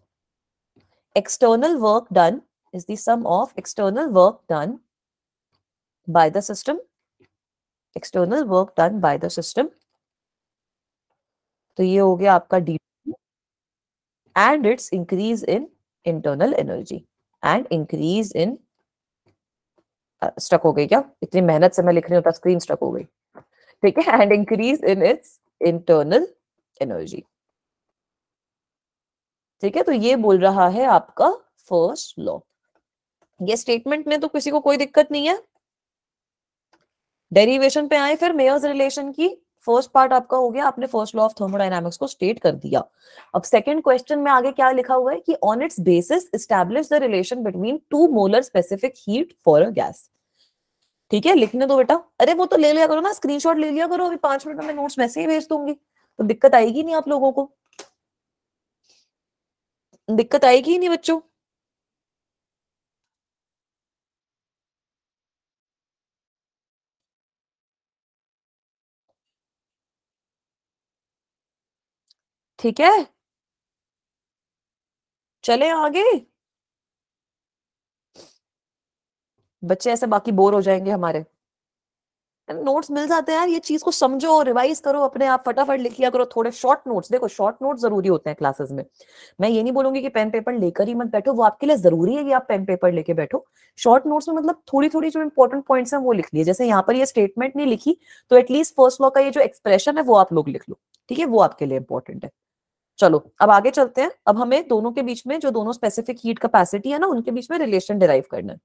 external work done is the sum of external work done by the system, external work done by the system. तो ये हो गया आपका D and its increase in internal energy and increase in stuck हो गई क्या इतनी मेहनत से मैं लिख रही हूँ स्क्रीन स्टक हो गई ठीक है and increase in its internal energy ठीक है तो ये बोल रहा है आपका फर्स्ट लॉ ये स्टेटमेंट में तो किसी को कोई दिक्कत नहीं है डेरिवेशन पे आए फिर मेयर्स रिलेशन की फर्स्ट पार्ट आपका हो गया आपने फर्स्ट लॉ ऑफ थर्मोडाइनमिक्स को स्टेट कर दिया अब सेकंड क्वेश्चन में आगे क्या लिखा हुआ है कि on its basis establish the relation between two molar specific heat for a gas ठीक है लिखने दो बेटा अरे वो तो ले लिया करो ना स्क्रीनशॉट ले लिया करो अभी पांच मिनट में नोट्स ही भेज दूंगी तो दिक्कत आएगी नहीं आप लोगों को दिक्कत आएगी नहीं बच्चों ठीक है चले आगे बच्चे ऐसे बाकी बोर हो जाएंगे हमारे नोट्स मिल जाते हैं यार ये चीज को समझो रिवाइज करो अपने आप फटाफट लिख लिया करो थोड़े शॉर्ट नोट्स देखो शॉर्ट नोट्स जरूरी होते हैं क्लासेस में मैं ये नहीं बोलूंगी कि पेन पेपर लेकर ही मत बैठो वो आपके लिए जरूरी है कि आप पेन पेपर लेके बैठो शॉर्ट नोट्स में मतलब थोड़ी थोड़ी जो इंपॉर्टेंट पॉइंट्स हैं वो लिख लिए जैसे यहाँ पर ये स्टेटमेंट नहीं लिखी तो एटलीस्ट फर्स्ट लॉ का ये जो एक्सप्रेशन है वो आप लोग लिख लो ठीक है वो आपके लिए इंपॉर्टेंट है चलो अब आगे चलते हैं अब हमें दोनों के बीच में जो दोनों स्पेसिफिक हीट कैपेसिटी है ना उनके बीच में रिलेशन डिराइव करना है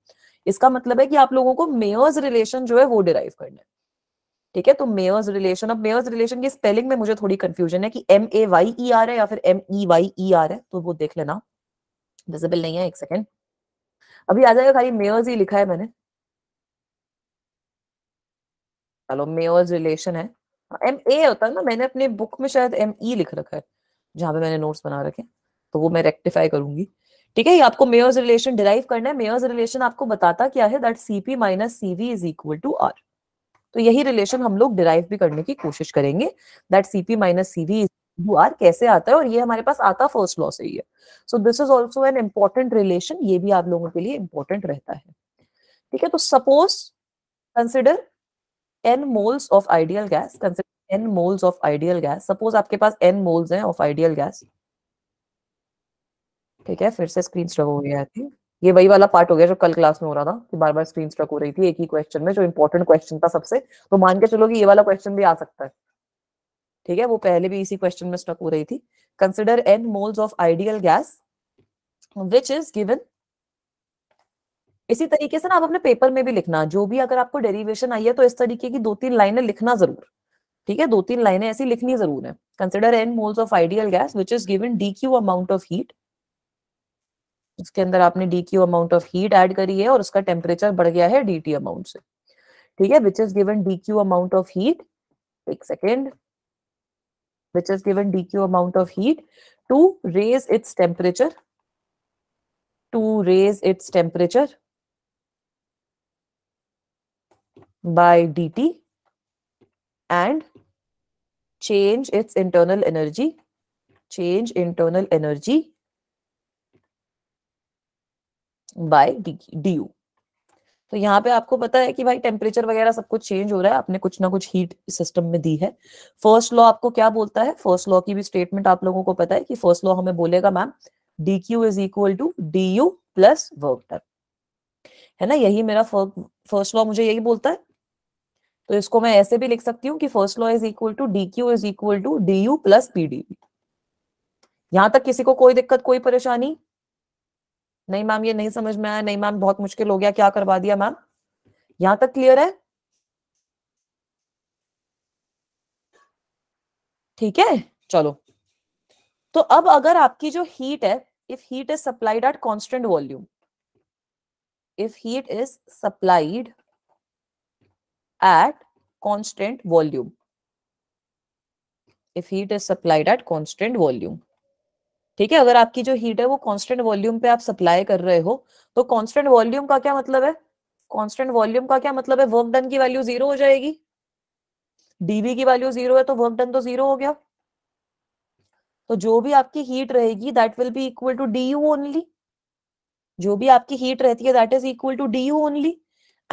इसका मतलब है कि आप लोगों को मेयर्स रिलेशन जो है वो डिराइव करना है ठीक है तो मेयर्स रिलेशन अब मेयर्स रिलेशन की स्पेलिंग में मुझे थोड़ी कंफ्यूजन है कि M A Y E R है या फिर M E Y E R है तो वो देख लेना विजिबल नहीं है एक सेकेंड अभी आ जाएगा खाली मेयर्स ही लिखा है मैंने चलो मेयर्स रिलेशन है एम हाँ, ए होता है ना मैंने अपने बुक में शायद एम ई e लिख रखा है जहां पे मैंने नोट्स बना रखे तो वो मैं रेक्टिफाई करूंगी ठीक है ये आपको मेयर्स रिलेशन डिराइव करना है मेयर्स रिलेशन आपको बताता क्या है that CP minus CV is equal to R तो यही रिलेशन हम लोग डिराइव भी करने की कोशिश करेंगे that CP minus CV is R कैसे आता है और ये हमारे पास आता फर्स्ट लॉ से ही है so this is also an important relation ये भी आप लोगों के लिए इम्पोर्टेंट रहता है ठीक है तो suppose consider N moles of ideal gas consider N moles of ideal gas suppose आपके पास एन मोल्स हैं ऑफ आइडियल गैस ठीक है फिर से स्क्रीन स्ट्रक हो गया थी ये वही वाला पार्ट हो गया जो कल क्लास में हो रहा था कि बार बार स्क्रीन स्ट्रक हो रही थी एक ही क्वेश्चन में जो इंपॉर्टेंट क्वेश्चन था सबसे तो मान के चलो कि ये वाला क्वेश्चन भी आ सकता है ठीक है वो पहले भी इसी क्वेश्चन में स्ट्रक हो रही थी consider N moles of ideal gas which is given इसी तरीके से ना आप अपने पेपर में भी लिखना जो भी अगर आपको डेरिवेशन आई है तो इस तरीके की दो तीन लाइनें लिखना जरूर ठीक है दो तीन लाइनें ऐसी लिखनी जरूर है consider N moles of ideal gas which is given D Q amount of heat उसके अंदर आपने D Q amount of heat add करी है और उसका टेम्परेचर बढ़ गया है डी टी अमाउंट से ठीक है which is given D Q amount of heat एक second which is given D Q amount of heat to raise its temperature to raise its temperature by D T and change its internal energy change internal energy by du तो यहाँ पे आपको पता है कि भाई temperature वगैरह सब कुछ चेंज हो रहा है आपने कुछ ना कुछ हीट सिस्टम में दी है फर्स्ट लॉ आपको क्या बोलता है फर्स्ट लॉ की भी स्टेटमेंट आप लोगों को पता है कि फर्स्ट लॉ हमें बोलेगा ma'am D Q is equal to D U plus work done है ना यही मेरा फर्स्ट लॉ मुझे यही बोलता है तो इसको मैं ऐसे भी लिख सकती हूँ कि first law is equal to D Q is equal to D U plus PD यहां तक किसी को कोई दिक्कत कोई परेशानी नहीं मैम ये नहीं समझ में आया नहीं मैम बहुत मुश्किल हो गया क्या करवा दिया मैम यहां तक क्लियर है ठीक है चलो तो अब अगर आपकी जो हीट है if heat is supplied at constant volume if heat is supplied at constant volume if heat is supplied at constant volume ठीक है अगर आपकी जो हीट है वो कांस्टेंट वॉल्यूम पे आप सप्लाई कर रहे हो तो कांस्टेंट वॉल्यूम का क्या मतलब है कांस्टेंट वॉल्यूम का क्या मतलब है वर्क डन की वैल्यू जीरो हो जाएगी डीवी की वैल्यू जीरो है तो वर्क डन तो जीरो हो गया तो जो भी आपकी हीट रहेगी that will be equal to D U only जो भी आपकी हीट रहती है that is equal to D U only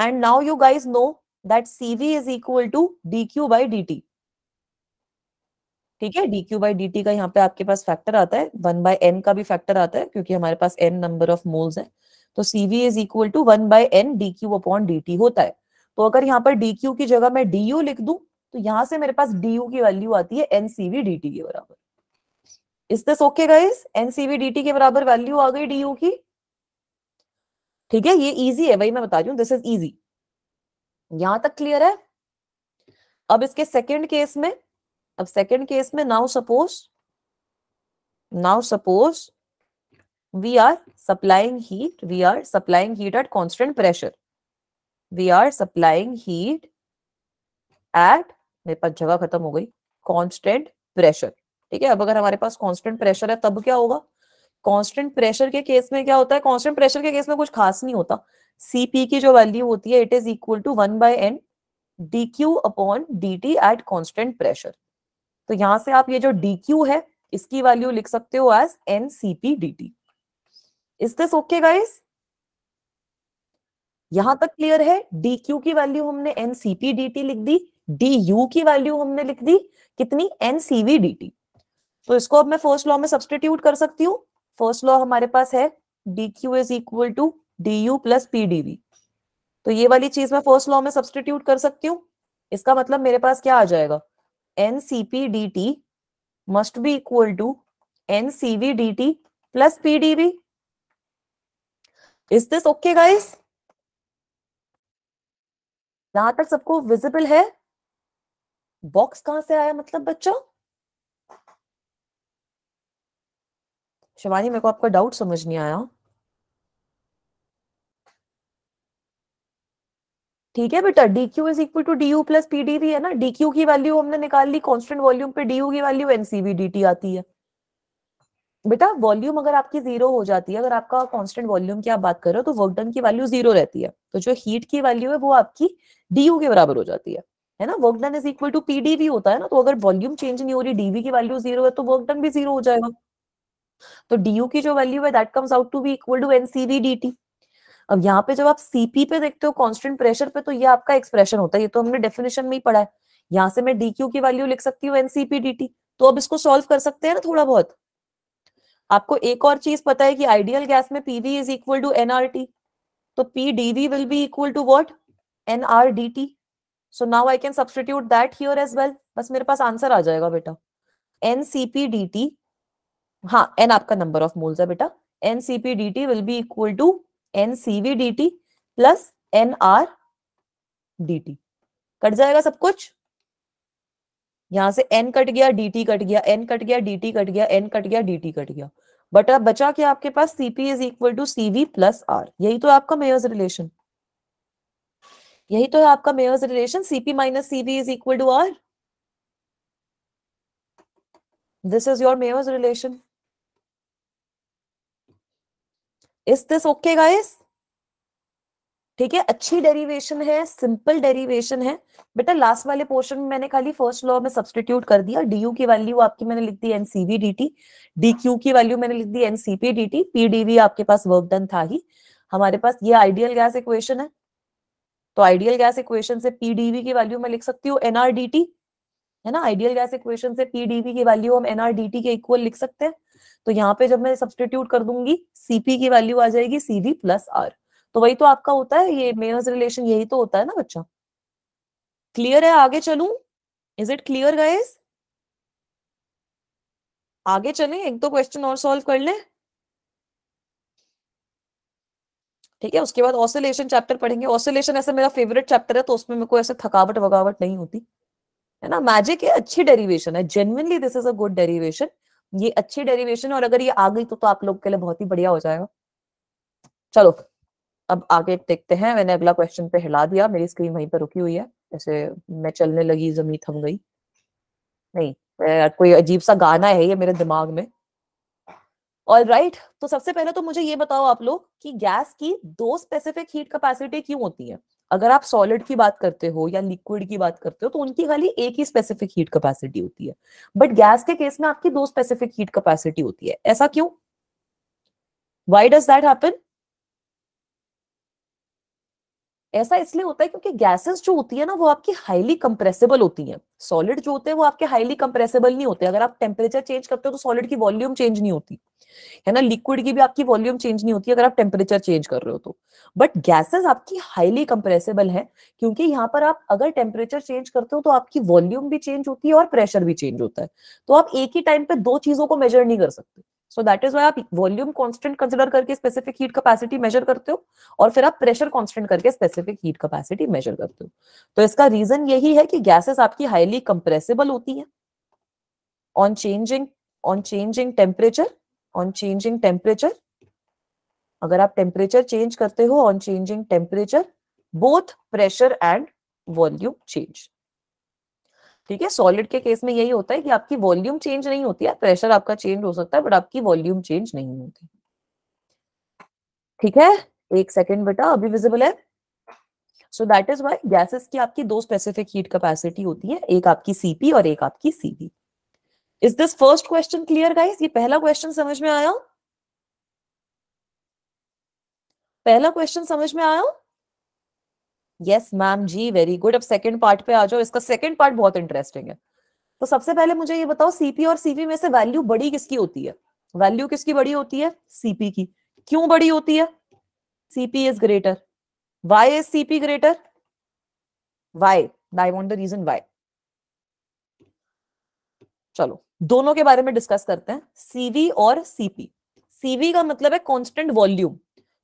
and now you guys know that CV is equal to D Q by D T ठीक है D Q by D T का यहाँ पे आपके पास फैक्टर आता है वन बाय एन का भी फैक्टर आता है क्योंकि हमारे पास एन नंबर ऑफ मोल्स है तो CV is equal to one by N D Q upon D T होता है तो अगर यहाँ पर डी क्यू की जगह मैं डी यू लिख दू तो यहाँ से मेरे पास डी यू की वैल्यू आती है एन सीवी डी टी के बराबर is this okay guys N CV D T के बराबर वैल्यू आ गई डी यू की ठीक है ये इजी है भाई मैं बता रही हूँ दिस इज इजी यहां तक क्लियर है अब इसके सेकेंड केस में अब सेकेंड केस में now suppose now suppose we are supplying heat we are supplying heat at constant pressure we are supplying heat at मेरे पास जगह खत्म हो गई कॉन्स्टेंट प्रेशर ठीक है अब अगर हमारे पास कॉन्स्टेंट प्रेशर है तब क्या होगा कॉन्स्टेंट प्रेशर के केस में क्या होता है कॉन्स्टेंट प्रेशर के केस में कुछ खास नहीं होता सीपी की जो वैल्यू होती है it is equal to one by N D Q upon D T at constant pressure तो यहां से आप ये जो डी क्यू है इसकी वैल्यू लिख सकते हो as N C P D T is this okay guys यहां तक क्लियर है डी क्यू की वैल्यू हमने N C P D T लिख दी डी यू की वैल्यू हमने लिख दी कितनी N C V D T तो इसको अब मैं फर्स्ट लॉ में सब्सटीट्यूट कर सकती हूँ फर्स्ट लॉ हमारे पास है D Q is equal to D U plus P D V तो ये वाली चीज मैं फर्स्ट लॉ में सब्सटीट्यूट कर सकती हूँ इसका मतलब मेरे पास क्या आ जाएगा N C P D T must be equal to N C V D T plus P D V is this okay guys यहां तक सबको विजिबल है बॉक्स कहां से आया मतलब बच्चों शिवानी मेरे को आपका डाउट समझ नहीं आया ठीक है बेटा D Q is equal to D U plus P D है ना डी क्यू की वैल्यू हमने निकाल ली कॉन्स्टेंट वॉल्यूम पे डी यू की वैल्यू एनसीवी डी टी आती है बेटा वॉल्यूम अगर आपकी जीरो हो जाती है अगर आपका कांस्टेंट वॉल्यूम की आप बात कर रहे हो तो वर्क डन की वैल्यू जीरो रहती है तो जो हीट की वैल्यू है वो आपकी डी के बराबर हो जाती है है ना work done is equal to PDV होता है ना तो अगर वॉल्यूम चेंज नहीं हो रही डीवी की वैल्यू जीरो है तो वर्क डन भी जीरो हो जाएगा तो डी की जो वैल्यू है that comes out to be equal to NCV D अब यहाँ पे जब आप सीपी पे देखते हो कॉन्स्टेंट प्रेशर पे तो ये आपका एक्सप्रेशन होता है ये तो हमने डेफिनेशन में ही पढ़ा है यहाँ से मैं डी क्यू की वैल्यू लिख सकती हूँ एनसीपी डी टी तो अब इसको सॉल्व कर सकते हैं ना थोड़ा बहुत आपको एक और चीज पता है कि आइडियल गैस में PV is equal to NRT तो P DV will be equal to what N R D T so now I can substitute that here as well बस मेरे पास आंसर आ जाएगा बेटा N C P D T हाँ N आपका number of moles है बेटा N C P D T will be equal to N CV D T plus N R D T cut जाएगा सब कुछ यहां से एन कट गया डी टी कट गया एन कट गया डी टी कट गया एन कट गया डी टी कट गया बट अब बचा क्या आपके पास CP is equal to V plus R यही तो आपका मेयर्स रिलेशन यही तो है आपका Mayer's relation CP minus CV is equal to R this is your Mayer's relation is this okay guys ठीक है अच्छी डेरिवेशन है सिंपल डेरिवेशन है बेटा लास्ट वाले पोर्शन में मैंने खाली फर्स्ट लॉ में सब्सटीट्यूट कर दिया डीयू की वैल्यू आपकी मैंने लिख दी एनसीवी डीटी डीक्यू की वैल्यू मैंने लिख दी एनसीपी डीटी पीडीवी आपके पास वर्क डन था ही हमारे पास ये आइडियल गैस इक्वेशन है तो आइडियल गैस इक्वेशन से पीडीवी की वैल्यू मैं लिख सकती हूँ एनआरडीटी है ना आइडियल गैस इक्वेशन से पीडीवी की वैल्यू हम एनआरडीटी के इक्वल लिख सकते हैं तो यहाँ पे जब मैं सब्सटीट्यूट कर दूंगी सीपी की वैल्यू आ जाएगी सीवी प्लस आर तो वही तो आपका होता है ये मेयर्स रिलेशन यही तो होता है ना बच्चा क्लियर है आगे चलू इज इट क्लियर गाइज आगे चलें एक दो क्वेश्चन और सॉल्व कर लें ठीक है उसके बाद ऑसिलेशन चैप्टर पढ़ेंगे ऑसिलेशन ऐसे मेरा फेवरेट चैप्टर है तो उसमें मेरे को ऐसे थकावट वगावट नहीं होती है ना मैजिक है अच्छी डेरिवेशन है genuinely this is a good derivation ये अच्छी डेरिवेशन और अगर ये आ गई तो, तो आप लोग के लिए बहुत ही बढ़िया हो जाएगा चलो अब आगे देखते हैं मैंने अगला क्वेश्चन पे हिला दिया मेरी स्क्रीन वहीं पर रुकी हुई है ऐसे मैं चलने लगी जमी थम गई नहीं कोई अजीब सा गाना है ये मेरे दिमाग में ऑल राइट right, तो सबसे पहले तो मुझे ये बताओ आप लोग कि गैस की दो स्पेसिफिक हीट कैपेसिटी क्यों होती है अगर आप सॉलिड की बात करते हो या लिक्विड की बात करते हो तो उनकी खाली एक ही स्पेसिफिक हीट कैपेसिटी होती है बट गैस के केस में आपकी दो स्पेसिफिक हीट कैपेसिटी होती है ऐसा क्यों वाई डज दैट हैपन ऐसा इसलिए होता है क्योंकि गैसेस जो होती है ना वो आपकी हाईली कंप्रेसिबल होती हैं सॉलिड जो होते हैं वो आपके हाईली कंप्रेसिबल नहीं होते अगर आप टेम्परेचर चेंज करते हो तो सॉलिड की वॉल्यूम चेंज नहीं होती है ना लिक्विड की भी आपकी वॉल्यूम चेंज नहीं होती अगर आप टेम्परेचर चेंज कर रहे हो तो बट गैसेस आपकी हाईली कंप्रेसिबल है क्योंकि यहाँ पर आप अगर टेम्परेचर चेंज करते हो तो आपकी वॉल्यूम भी चेंज होती है और प्रेशर भी चेंज होता है तो आप एक ही टाइम पे दो चीजों को मेजर नहीं कर सकते सो दैट इज वाई आप वॉल्यूम कॉन्स्टेंट कंसिडर करके स्पेसिफिक हीट कैपेसिटी मेजर करते हो और फिर आप प्रेशर कॉन्स्टेंट करके स्पेसिफिक हीट कैपेसिटी मेजर करते हो तो इसका रीजन यही है कि गैसेस आपकी हाईली कंप्रेसिबल होती है on changing on changing temperature on changing temperature अगर आप टेम्परेचर चेंज करते हो on changing temperature both pressure and volume change ठीक है सॉलिड के केस में यही होता है कि आपकी वॉल्यूम चेंज नहीं होती है प्रेशर आपका चेंज हो सकता है बट आपकी वॉल्यूम चेंज नहीं होती ठीक है एक सेकेंड बेटा अभी विजिबल है so that is why gases की आपकी दो स्पेसिफिक हीट कैपेसिटी होती है एक आपकी सीपी और एक आपकी CV is this first question clear guys ये पहला क्वेश्चन समझ में आया पहला क्वेश्चन समझ में आया यस मैम जी वेरी गुड अब सेकंड पार्ट पे आ जाओ इसका सेकंड पार्ट बहुत इंटरेस्टिंग है तो सबसे पहले मुझे ये बताओ सीपी और सीपी में से वैल्यू बड़ी किसकी होती है वैल्यू किसकी बड़ी होती है सीपी की क्यों बड़ी होती है CP is greater why is CP greater why I want the reason why चलो दोनों के बारे में डिस्कस करते हैं सीवी और सीपी सीवी का मतलब है कांस्टेंट वॉल्यूम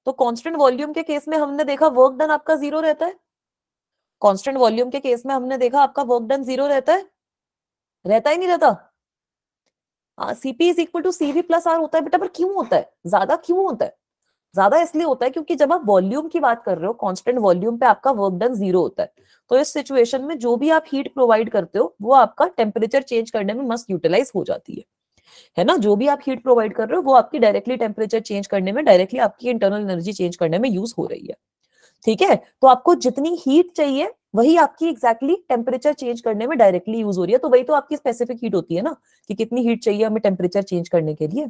तो कांस्टेंट वॉल्यूम के केस में हमने देखा वर्क डन आपका जीरो रहता है कांस्टेंट वॉल्यूम के केस में हमने देखा आपका वर्क डन जीरो रहता है रहता ही नहीं रहता CP is equal to CV plus R होता है बेटा पर क्यों होता है ज्यादा क्यों होता है ज्यादा इसलिए होता है क्योंकि जब आप वॉल्यूम की बात कर रहे हो कांस्टेंट वॉल्यूम पे आपका वर्क डन जीरो होता है तो इस सिचुएशन में जो भी आप हीट प्रोवाइड करते हो वो आपका टेम्परेचर चेंज करने में मस्ट यूटिलाइज हो जाती है है ना जो भी आप हीट प्रोवाइड कर रहे हो वो आपकी डायरेक्टली टेम्परेचर चेंज करने में डायरेक्टली आपकी इंटरनल एनर्जी चेंज करने में यूज हो रही है ठीक है तो आपको जितनी हीट चाहिए वही आपकी एक्जैक्टली टेम्परेचर चेंज करने में डायरेक्टली यूज हो रही है तो वही तो आपकी स्पेसिफिक हीट होती है ना कि कितनी हीट चाहिए हमें टेम्परेचर चेंज करने के लिए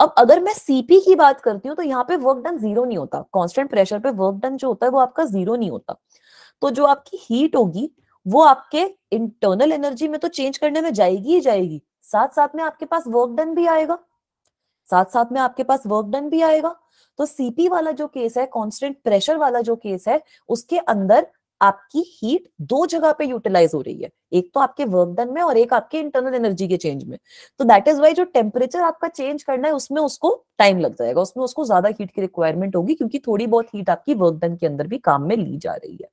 अब अगर मैं सीपी की बात करती हूँ तो यहाँ पे वर्क डन जीरो नहीं होता कॉन्स्टेंट प्रेशर पे वर्क डन जो होता है वो आपका जीरो नहीं होता तो जो आपकी हीट होगी वो आपके इंटरनल एनर्जी में तो चेंज करने में जाएगी ही जाएगी साथ साथ में आपके पास वर्क डन भी आएगा साथ साथ में आपके पास वर्क डन भी आएगा तो सीपी वाला जो केस है कांस्टेंट प्रेशर वाला जो केस है उसके अंदर आपकी हीट दो जगह पे यूटिलाइज हो रही है एक तो आपके वर्क डन में और एक आपके इंटरनल एनर्जी के चेंज में तो दैट इज वाई जो टेम्परेचर आपका चेंज करना है उसमें उसको टाइम लग जाएगा उसमें उसको ज्यादा हीट की रिक्वायरमेंट होगी क्योंकि थोड़ी बहुत हीट आपकी वर्क डन के अंदर भी काम में ली जा रही है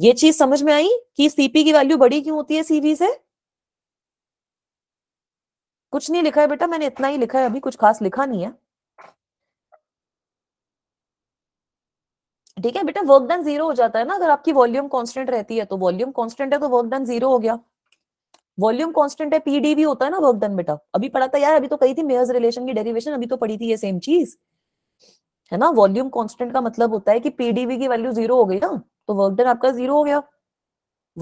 ये चीज समझ में आई कि सीपी की वैल्यू बड़ी क्यों होती है सीवी से कुछ नहीं लिखा है बेटा मैंने इतना ही लिखा है अभी कुछ खास लिखा नहीं है ठीक है बेटा वर्क डन जीरो हो जाता है ना अगर आपकी वॉल्यूम कांस्टेंट रहती है तो वॉल्यूम कांस्टेंट है तो वर्क डन जीरो हो गया वॉल्यूम कांस्टेंट है पीडी भी होता है ना वर्क डन बेटा अभी पढ़ा था यार अभी तो कही थी मेयर्स रिलेशन की डेरिवेशन अभी तो पढ़ी थी ये सेम चीज है ना वॉल्यूम कॉन्स्टेंट का मतलब होता है कि पीडीवी की वैल्यू जीरो हो गई ना तो वर्क डन आपका जीरो हो गया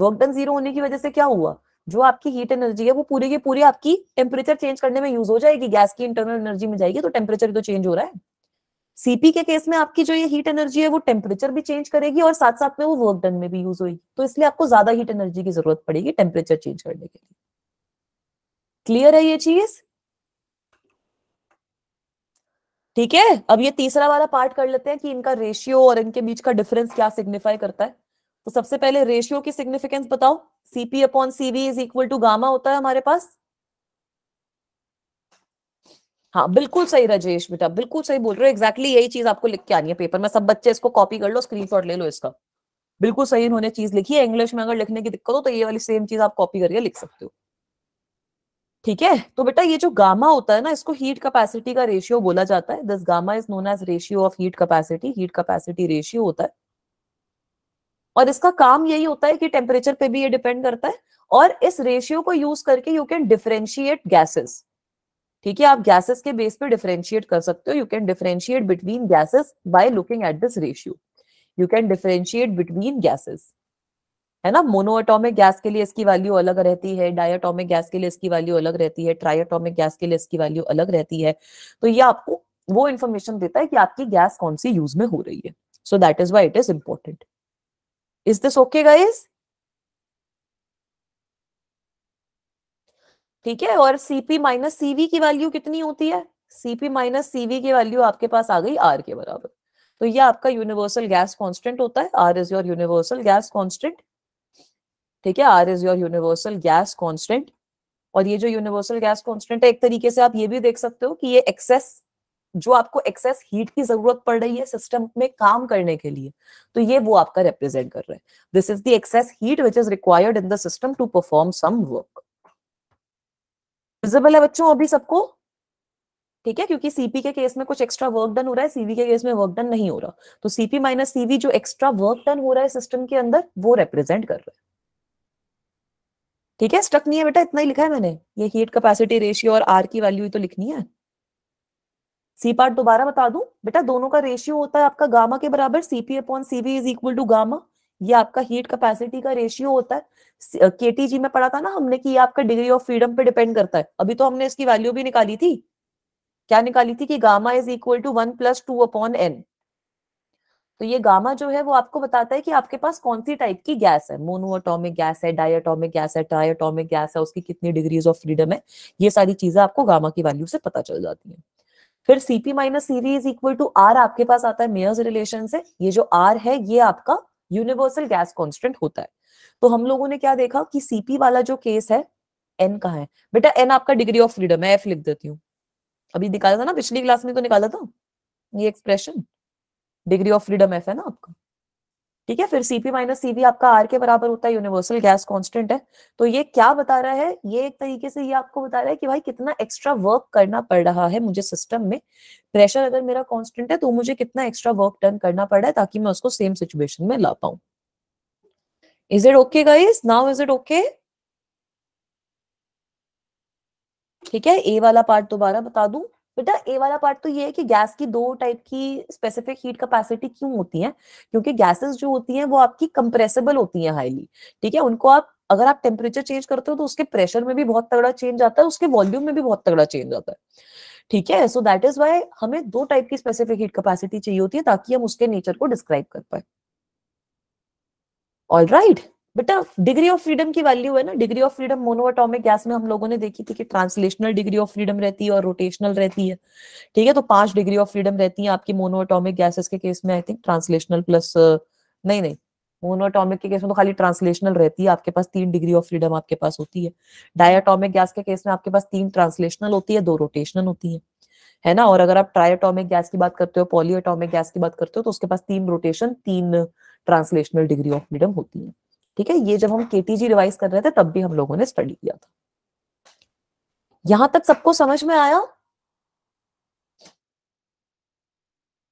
वर्क डन जीरो होने की वजह से क्या हुआ जो आपकी हीट एनर्जी है वो पूरी की पूरी आपकी टेम्परेचर चेंज करने में यूज हो जाएगी गैस की इंटरनल एनर्जी में जाएगी तो टेम्परेचर तो चेंज हो रहा है सीपी के केस में आपकी जो ये हीट एनर्जी है वो टेम्परेचर भी चेंज करेगी और साथ साथ में वो वर्क डन में भी यूज होगी तो इसलिए आपको ज्यादा हीट एनर्जी की जरूरत पड़ेगी टेम्परेचर चेंज करने के लिए क्लियर है ये चीज ठीक है अब ये तीसरा वाला पार्ट कर लेते हैं कि इनका रेशियो और इनके बीच का डिफरेंस क्या सिग्निफाई करता है तो सबसे पहले रेशियो की सिग्निफिकेंस बताओ CP upon CV is equal to gamma होता है हमारे पास हाँ बिल्कुल सही राजेश बेटा बिल्कुल सही बोल रहे हो एग्जैक्टली exactly यही चीज आपको लिख के आनी है पेपर में सब बच्चे इसको कॉपी कर लो स्क्रीनशॉट ले लो इसका बिल्कुल सही इन्होंने चीज लिखी है इंग्लिश में अगर लिखने की दिक्कत हो तो ये वाली सेम चीज आप कॉपी करके लिख सकते हो ठीक है तो बेटा ये जो गामा होता है ना इसको हीट कैपेसिटी का रेशियो बोला जाता है this gamma is known as ratio of heat capacity heat capacity ratio होता है और इसका काम यही होता है कि टेम्परेचर पे भी ये डिपेंड करता है और इस रेशियो को यूज करके यू कैन डिफ्रेंशिएट गैसेस ठीक है आप गैसेस के बेस पे डिफरेंशिएट कर सकते हो you can differentiate between gases by looking at this ratio you can differentiate between gases है ना मोनोअटोमिक गैस के लिए इसकी वैल्यू अलग रहती है डायटोमिक गैस के लिए इसकी वैल्यू अलग रहती है ट्राइटोमिक गैस के लिए इसकी वैल्यू अलग रहती है तो ये आपको वो इन्फॉर्मेशन देता है कि आपकी गैस कौन सी यूज में हो रही है so that is why it is important is this okay guys ठीक है और सीपी माइनस सीवी की वैल्यू कितनी होती है सीपी माइनस सीवी की वैल्यू आपके पास आ गई आर के बराबर तो ये आपका यूनिवर्सल गैस कांस्टेंट होता है R is your universal gas constant ठीक है R is your universal gas constant और ये जो यूनिवर्सल गैस कांस्टेंट है एक तरीके से आप ये भी देख सकते हो कि ये एक्सेस जो आपको एक्सेस हीट की जरूरत पड़ रही है सिस्टम में काम करने के लिए तो ये वो आपका रिप्रेजेंट कर रहा है this is the excess heat which is required in the system to perform some work visible है बच्चों अभी सबको ठीक है क्योंकि सीपी के केस में कुछ एक्स्ट्रा वर्क डन हो रहा है सीवी के केस में वर्क डन नहीं हो रहा तो सीपी माइनस सीवी जो एक्स्ट्रा वर्क डन हो रहा है सिस्टम के अंदर वो रिप्रेजेंट कर रहा है ठीक है स्ट्रक नहीं है बेटा इतना ही लिखा है मैंने ये हीट कैपेसिटी रेशियो और आर की वैल्यू ही तो लिखनी है सी पार्ट दोबारा बता दू बेटा दोनों का रेशियो होता है आपका गामा के बराबर CP upon CV is equal to gamma ये आपका हीट कैपेसिटी का रेशियो होता है केटीजी में पढ़ा था ना हमने कि ये आपका डिग्री ऑफ फ्रीडम पे डिपेंड करता है अभी तो हमने इसकी वैल्यू भी निकाली थी क्या निकाली थी कि gamma is equal to one plus two upon N तो ये गामा जो है वो आपको बताता है कि आपके पास कौन सी टाइप की गैस है मोनोअटोमिक गैस है डायटोमिक गैस है ट्राइटोमिक गैस है उसकी कितनी डिग्रीज ऑफ फ्रीडम है ये सारी चीजें आपको गामा की वैल्यू से पता चल जाती है फिर CP minus CV is equal to R आपके पास आता है मेयर्स रिलेशन से ये जो आर है ये आपका यूनिवर्सल गैस कॉन्स्टेंट होता है तो हम लोगों ने क्या देखा कि सीपी वाला जो केस है एन का है बेटा एन आपका डिग्री ऑफ फ्रीडम है एफ लिख देती हूँ अभी निकाला था ना पिछली क्लास में तो निकाला था ये expression degree of freedom F है ना आपका ठीक है फिर सीपी माइनस सीवी आपका आर के बराबर होता है यूनिवर्सल गैस कांस्टेंट है तो ये क्या बता रहा है ये एक तरीके से ये आपको बता रहा है कि भाई कितना एक्स्ट्रा वर्क करना पड़ रहा है मुझे सिस्टम में प्रेशर अगर मेरा कांस्टेंट है तो मुझे कितना एक्स्ट्रा वर्क डन करना पड़ रहा है ताकि मैं उसको सेम सिचुएशन में ला पाऊं is it okay guys now is it okay ठीक है ए वाला पार्ट दोबारा बता दू बेटा ए वाला पार्ट तो ये है कि गैस की दो टाइप की स्पेसिफिक हीट कैपेसिटी क्यों होती है क्योंकि गैसेस जो होती हैं वो आपकी कंप्रेसिबल होती हैं हाईली ठीक है उनको आप अगर आप टेम्परेचर चेंज करते हो तो उसके प्रेशर में भी बहुत तगड़ा चेंज आता है उसके वॉल्यूम में भी बहुत तगड़ा चेंज आता है ठीक है सो दैट इज वाई हमें दो टाइप की स्पेसिफिक हीट कैपेसिटी चाहिए होती है ताकि हम उसके नेचर को डिस्क्राइब कर पाए ऑल राइट right. बेटा डिग्री ऑफ फ्रीडम की वैल्यू है ना degree of freedom monoatomic gas में हम लोगों ने देखी थी कि ट्रांसलेशनल डिग्री ऑफ फ्रीडम रहती है और रोटेशनल रहती है ठीक है तो पांच डिग्री ऑफ फ्रीडम रहती है आपकी मोनोअटोमिक गैसेस के केस में आई थिंक ट्रांसलेशनल प्लस नहीं नहीं मोनोअटोमिक के केस में तो खाली ट्रांसलेशनल रहती है आपके पास तीन डिग्री ऑफ फ्रीडम आपके पास होती है डायाटॉमिक गैस के केस में आपके पास तीन ट्रांसलेशनल होती है दो रोटेशनल होती है है ना और अगर आप ट्राइटॉमिक गैस की बात करते हो पॉलीएटॉमिक गैस की बात करते हो तो उसके पास तीन रोटेशन तीन ट्रांसलेशनल डिग्री ऑफ फ्रीडम होती है ठीक है ये जब हम केटीजी रिवाइज कर रहे थे तब भी हम लोगों ने स्टडी किया था यहां तक सबको समझ में आया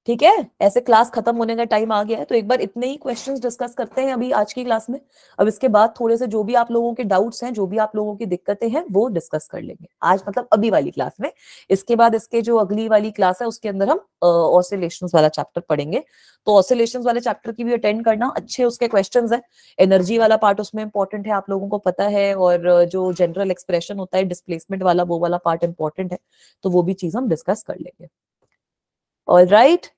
ठीक है ऐसे क्लास खत्म होने का टाइम आ गया है तो एक बार इतने ही क्वेश्चंस डिस्कस करते हैं अभी आज की क्लास में अब इसके बाद थोड़े से जो भी आप लोगों के डाउट्स हैं जो भी आप लोगों की दिक्कतें हैं वो डिस्कस कर लेंगे आज मतलब अभी वाली क्लास में इसके बाद इसके जो अगली वाली क्लास है उसके अंदर हम ऑसिलेशन वाला चैप्टर पढ़ेंगे तो ऑसिलेशन वाले चैप्टर की भी अटेंड करना अच्छे उसके क्वेश्चन है एनर्जी वाला पार्ट उसमें इंपॉर्टेंट है आप लोगों को पता है और जो जनरल एक्सप्रेशन होता है डिस्प्लेसमेंट वाला वो वाला पार्ट इंपॉर्टेंट है तो वो भी चीज हम डिस्कस कर लेंगे All right.